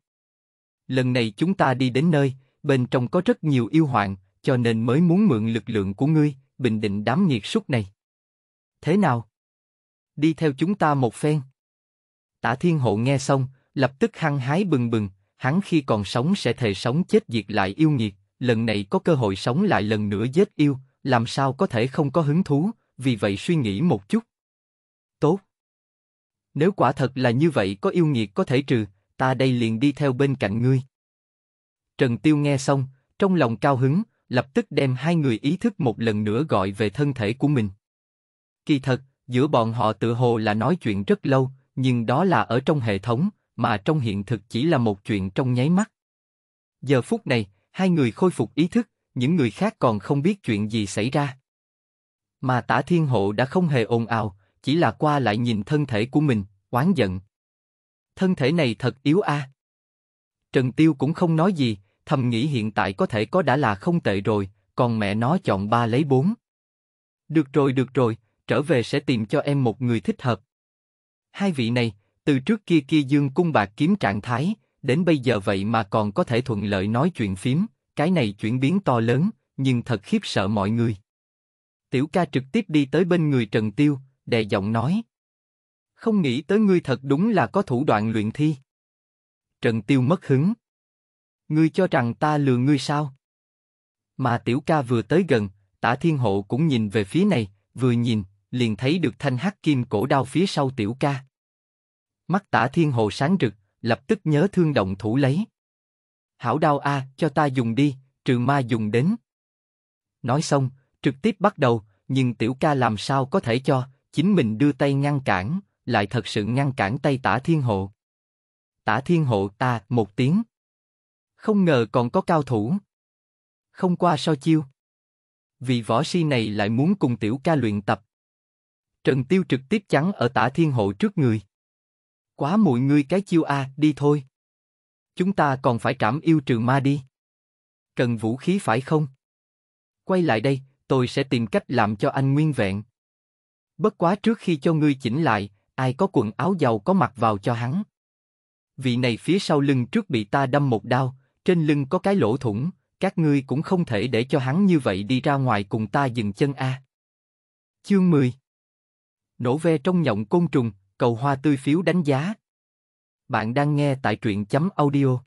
Lần này chúng ta đi đến nơi, bên trong có rất nhiều yêu hoạn, cho nên mới muốn mượn lực lượng của ngươi, bình định đám nghiệt súc này. Thế nào? Đi theo chúng ta một phen. Tả Thiên Hộ nghe xong, lập tức hăng hái bừng bừng, hắn khi còn sống sẽ thề sống chết diệt lại yêu nghiệt, lần này có cơ hội sống lại lần nữa giết yêu, làm sao có thể không có hứng thú, vì vậy suy nghĩ một chút. Tốt. Nếu quả thật là như vậy có yêu nghiệt có thể trừ, ta đây liền đi theo bên cạnh ngươi. Trần Tiêu nghe xong, trong lòng cao hứng, lập tức đem hai người ý thức một lần nữa gọi về thân thể của mình. Kỳ thật, giữa bọn họ tự hồ là nói chuyện rất lâu, nhưng đó là ở trong hệ thống, mà trong hiện thực chỉ là một chuyện trong nháy mắt. Giờ phút này, hai người khôi phục ý thức, những người khác còn không biết chuyện gì xảy ra. Mà tả thiên hộ đã không hề ồn ào, chỉ là qua lại nhìn thân thể của mình, oán giận. Thân thể này thật yếu a. À. Trần Tiêu cũng không nói gì, thầm nghĩ hiện tại có thể có đã là không tệ rồi, còn mẹ nó chọn ba lấy bốn. Được rồi được rồi, trở về sẽ tìm cho em một người thích hợp. Hai vị này, từ trước kia kia dương cung bạc kiếm trạng thái, đến bây giờ vậy mà còn có thể thuận lợi nói chuyện phím, cái này chuyển biến to lớn, nhưng thật khiếp sợ mọi người. Tiểu ca trực tiếp đi tới bên người Trần Tiêu, đè giọng nói. Không nghĩ tới ngươi thật đúng là có thủ đoạn luyện thi. Trần Tiêu mất hứng. Ngươi cho rằng ta lừa ngươi sao? Mà tiểu ca vừa tới gần, tả thiên hộ cũng nhìn về phía này, vừa nhìn, liền thấy được thanh hắc kim cổ đao phía sau tiểu ca. Mắt tả thiên hồ sáng rực, lập tức nhớ thương động thủ lấy. Hảo đao a, cho ta dùng đi, trừ ma dùng đến. Nói xong, trực tiếp bắt đầu, nhưng tiểu ca làm sao có thể cho, chính mình đưa tay ngăn cản, lại thật sự ngăn cản tay tả thiên hộ. Tả thiên hộ ta, một tiếng. Không ngờ còn có cao thủ. Không qua so chiêu. Vì võ si này lại muốn cùng tiểu ca luyện tập, Trần Tiêu trực tiếp chắn ở tả thiên hộ trước người. Quá muội ngươi cái chiêu a, à, đi thôi. Chúng ta còn phải trảm yêu trừ ma đi. Cần vũ khí phải không? Quay lại đây, tôi sẽ tìm cách làm cho anh nguyên vẹn. Bất quá trước khi cho ngươi chỉnh lại, ai có quần áo giàu có mặc vào cho hắn. Vị này phía sau lưng trước bị ta đâm một đao, trên lưng có cái lỗ thủng, các ngươi cũng không thể để cho hắn như vậy đi ra ngoài cùng ta dừng chân a. À. Chương 10 nổ ve trong nhộng côn trùng, cầu hoa tươi phiếu đánh giá. Bạn đang nghe tại truyện chấm audio.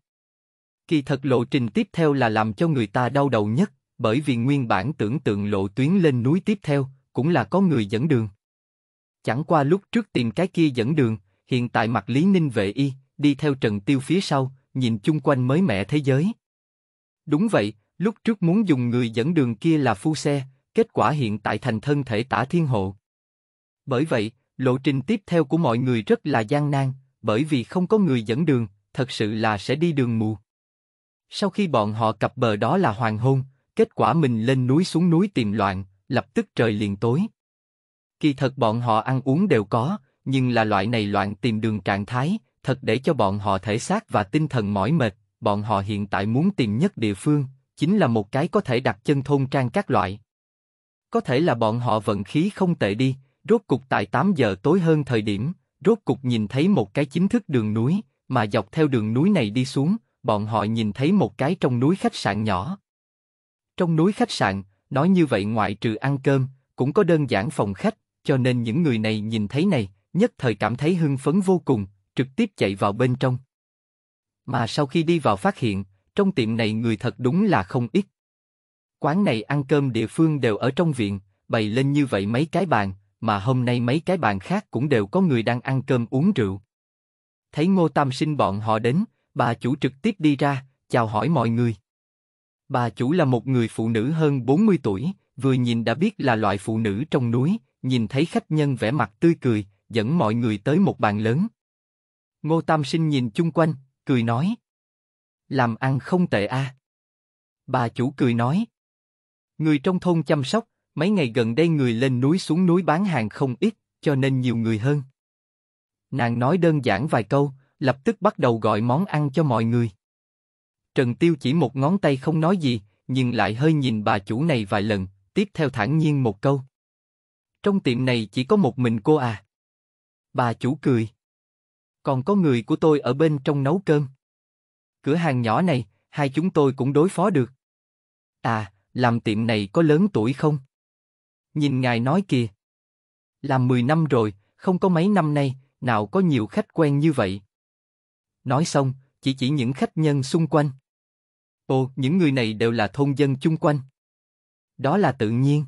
Kỳ thật lộ trình tiếp theo là làm cho người ta đau đầu nhất, bởi vì nguyên bản tưởng tượng lộ tuyến lên núi tiếp theo, cũng là có người dẫn đường. Chẳng qua lúc trước tìm cái kia dẫn đường, hiện tại mặt Lý Ninh vệ y, đi theo Trần Tiêu phía sau, nhìn chung quanh mới mẻ thế giới. Đúng vậy, lúc trước muốn dùng người dẫn đường kia là phu xe, kết quả hiện tại thành thân thể tả thiên hộ, bởi vậy, lộ trình tiếp theo của mọi người rất là gian nan, bởi vì không có người dẫn đường, thật sự là sẽ đi đường mù. Sau khi bọn họ cập bờ đó là hoàng hôn, kết quả mình lên núi xuống núi tìm loạn, lập tức trời liền tối. Kỳ thật bọn họ ăn uống đều có, nhưng là loại này loạn tìm đường trạng thái, thật để cho bọn họ thể xác và tinh thần mỏi mệt. Bọn họ hiện tại muốn tìm nhất địa phương, chính là một cái có thể đặt chân thôn trang các loại. Có thể là bọn họ vận khí không tệ đi, Rốt cục tại 8 giờ tối hơn thời điểm, rốt cục nhìn thấy một cái chính thức đường núi, mà dọc theo đường núi này đi xuống, bọn họ nhìn thấy một cái trong núi khách sạn nhỏ. Trong núi khách sạn, nói như vậy ngoại trừ ăn cơm, cũng có đơn giản phòng khách, cho nên những người này nhìn thấy này, nhất thời cảm thấy hưng phấn vô cùng, trực tiếp chạy vào bên trong. Mà sau khi đi vào phát hiện, trong tiệm này người thật đúng là không ít. Quán này ăn cơm địa phương đều ở trong viện, bày lên như vậy mấy cái bàn, mà hôm nay mấy cái bàn khác cũng đều có người đang ăn cơm uống rượu. Thấy Ngô Tam Sinh bọn họ đến, bà chủ trực tiếp đi ra, chào hỏi mọi người. Bà chủ là một người phụ nữ hơn 40 tuổi, vừa nhìn đã biết là loại phụ nữ trong núi, nhìn thấy khách nhân vẻ mặt tươi cười, dẫn mọi người tới một bàn lớn. Ngô Tam Sinh nhìn chung quanh, cười nói. Làm ăn không tệ a. À. Bà chủ cười nói. Người trong thôn chăm sóc, Mấy ngày gần đây người lên núi xuống núi bán hàng không ít, cho nên nhiều người hơn. Nàng nói đơn giản vài câu, lập tức bắt đầu gọi món ăn cho mọi người. Trần Tiêu chỉ một ngón tay không nói gì, nhưng lại hơi nhìn bà chủ này vài lần, tiếp theo thản nhiên một câu. Trong tiệm này chỉ có một mình cô à? Bà chủ cười. Còn có người của tôi ở bên trong nấu cơm. Cửa hàng nhỏ này, hai chúng tôi cũng đối phó được. À, làm tiệm này có lớn tuổi không? Nhìn ngài nói kìa. Làm 10 năm rồi, không có mấy năm nay, nào có nhiều khách quen như vậy. Nói xong, chỉ chỉ những khách nhân xung quanh. Ồ, những người này đều là thôn dân chung quanh. Đó là tự nhiên.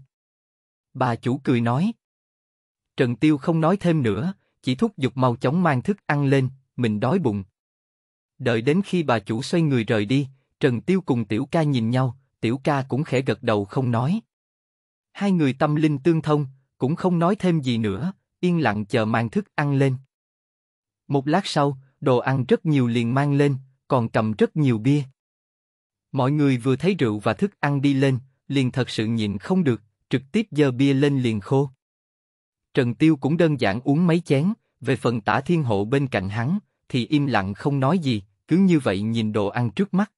Bà chủ cười nói. Trần Tiêu không nói thêm nữa, chỉ thúc giục mau chóng mang thức ăn lên, mình đói bụng. Đợi đến khi bà chủ xoay người rời đi, Trần Tiêu cùng Tiểu Ca nhìn nhau, Tiểu Ca cũng khẽ gật đầu không nói. Hai người tâm linh tương thông, cũng không nói thêm gì nữa, yên lặng chờ mang thức ăn lên. Một lát sau, đồ ăn rất nhiều liền mang lên, còn cầm rất nhiều bia. Mọi người vừa thấy rượu và thức ăn đi lên, liền thật sự nhịn không được, trực tiếp giơ bia lên liền khô. Trần Tiêu cũng đơn giản uống mấy chén, về phần tả thiên hộ bên cạnh hắn, thì im lặng không nói gì, cứ như vậy nhìn đồ ăn trước mắt.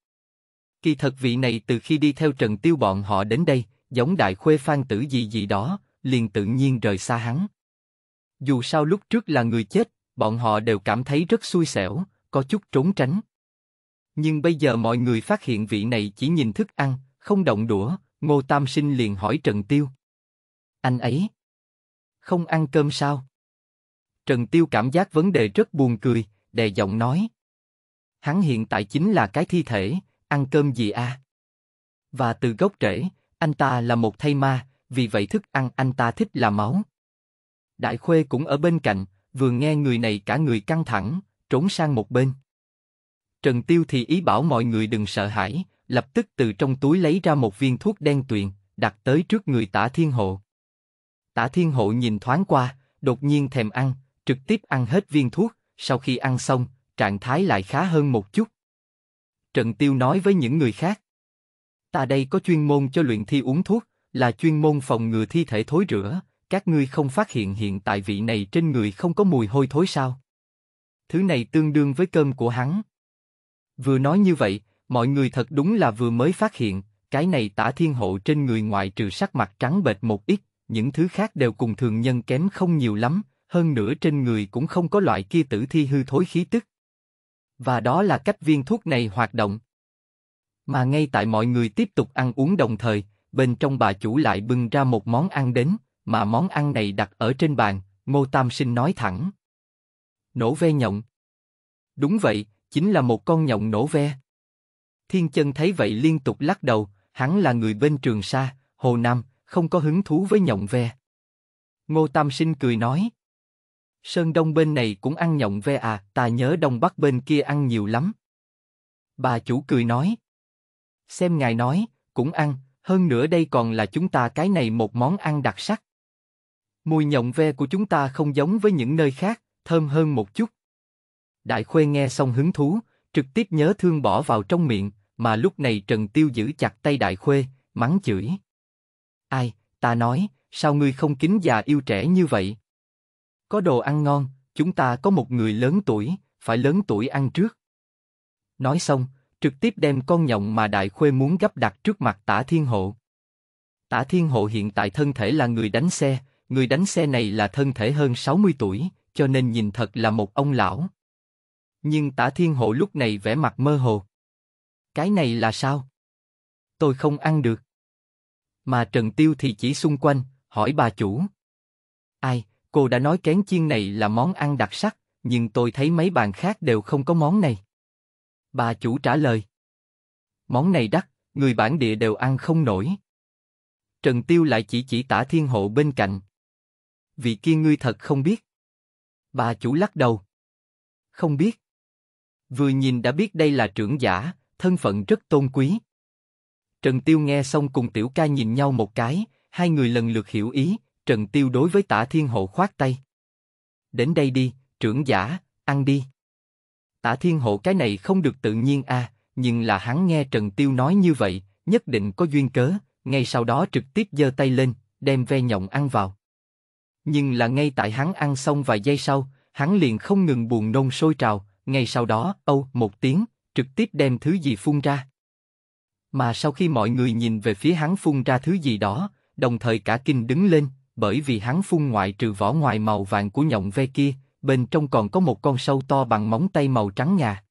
Kỳ thật vị này từ khi đi theo Trần Tiêu bọn họ đến đây, giống đại khuê phan tử gì gì đó, liền tự nhiên rời xa hắn. Dù sao lúc trước là người chết, bọn họ đều cảm thấy rất xui xẻo, có chút trốn tránh. Nhưng bây giờ mọi người phát hiện vị này chỉ nhìn thức ăn, không động đũa, Ngô Tam Sinh liền hỏi Trần Tiêu. Anh ấy, không ăn cơm sao? Trần Tiêu cảm giác vấn đề rất buồn cười, đè giọng nói. Hắn hiện tại chính là cái thi thể, ăn cơm gì à? Và từ gốc rễ, anh ta là một thây ma, vì vậy thức ăn anh ta thích là máu. Đại Khuê cũng ở bên cạnh, vừa nghe người này cả người căng thẳng, trốn sang một bên. Trần Tiêu thì ý bảo mọi người đừng sợ hãi, lập tức từ trong túi lấy ra một viên thuốc đen tuyền, đặt tới trước người Tả Thiên Hộ. Tả Thiên Hộ nhìn thoáng qua, đột nhiên thèm ăn, trực tiếp ăn hết viên thuốc, sau khi ăn xong, trạng thái lại khá hơn một chút. Trần Tiêu nói với những người khác, Ta đây có chuyên môn cho luyện thi uống thuốc, là chuyên môn phòng ngừa thi thể thối rửa. các ngươi không phát hiện hiện tại vị này trên người không có mùi hôi thối sao? Thứ này tương đương với cơm của hắn. Vừa nói như vậy, mọi người thật đúng là vừa mới phát hiện, cái này tả thiên hộ trên người ngoại trừ sắc mặt trắng bệch một ít, những thứ khác đều cùng thường nhân kém không nhiều lắm, hơn nữa trên người cũng không có loại kia tử thi hư thối khí tức. Và đó là cách viên thuốc này hoạt động. Mà ngay tại mọi người tiếp tục ăn uống đồng thời, bên trong bà chủ lại bưng ra một món ăn đến, mà món ăn này đặt ở trên bàn, Ngô Tam Sinh nói thẳng. Nổ ve nhộng. Đúng vậy, chính là một con nhộng nổ ve. Thiên chân thấy vậy liên tục lắc đầu, hắn là người bên Trường Sa, Hồ Nam, không có hứng thú với nhộng ve. Ngô Tam Sinh cười nói. Sơn Đông bên này cũng ăn nhộng ve à, ta nhớ Đông Bắc bên kia ăn nhiều lắm. Bà chủ cười nói xem ngài nói, cũng ăn, hơn nữa đây còn là chúng ta cái này một món ăn đặc sắc. Mùi nhộng ve của chúng ta không giống với những nơi khác, thơm hơn một chút. Đại Khuê nghe xong hứng thú, trực tiếp nhớ thương bỏ vào trong miệng, mà lúc này Trần Tiêu giữ chặt tay Đại Khuê, mắng chửi. Ai, ta nói, sao ngươi không kính già yêu trẻ như vậy? Có đồ ăn ngon, chúng ta có một người lớn tuổi, phải lớn tuổi ăn trước. Nói xong, trực tiếp đem con nhộng mà đại khuê muốn gấp đặt trước mặt tả thiên hộ. Tả thiên hộ hiện tại thân thể là người đánh xe, người đánh xe này là thân thể hơn 60 tuổi, cho nên nhìn thật là một ông lão. Nhưng tả thiên hộ lúc này vẻ mặt mơ hồ. Cái này là sao? Tôi không ăn được. Mà Trần Tiêu thì chỉ xung quanh, hỏi bà chủ. Ai, cô đã nói kén chiên này là món ăn đặc sắc, nhưng tôi thấy mấy bàn khác đều không có món này. Bà chủ trả lời. Món này đắt, người bản địa đều ăn không nổi. Trần Tiêu lại chỉ chỉ tả thiên hộ bên cạnh. Vị kia ngươi thật không biết. Bà chủ lắc đầu. Không biết. Vừa nhìn đã biết đây là trưởng giả, thân phận rất tôn quý. Trần Tiêu nghe xong cùng tiểu ca nhìn nhau một cái, hai người lần lượt hiểu ý, Trần Tiêu đối với tả thiên hộ khoát tay. Đến đây đi, trưởng giả, ăn đi. Tả Thiên Hộ cái này không được tự nhiên a, à, nhưng là hắn nghe Trần Tiêu nói như vậy, nhất định có duyên cớ, ngay sau đó trực tiếp giơ tay lên, đem ve nhộng ăn vào. Nhưng là ngay tại hắn ăn xong vài giây sau, hắn liền không ngừng buồn nôn sôi trào, ngay sau đó, âu một tiếng, trực tiếp đem thứ gì phun ra. Mà sau khi mọi người nhìn về phía hắn phun ra thứ gì đó, đồng thời cả kinh đứng lên, bởi vì hắn phun ngoại trừ vỏ ngoài màu vàng của nhộng ve kia, bên trong còn có một con sâu to bằng móng tay màu trắng ngà.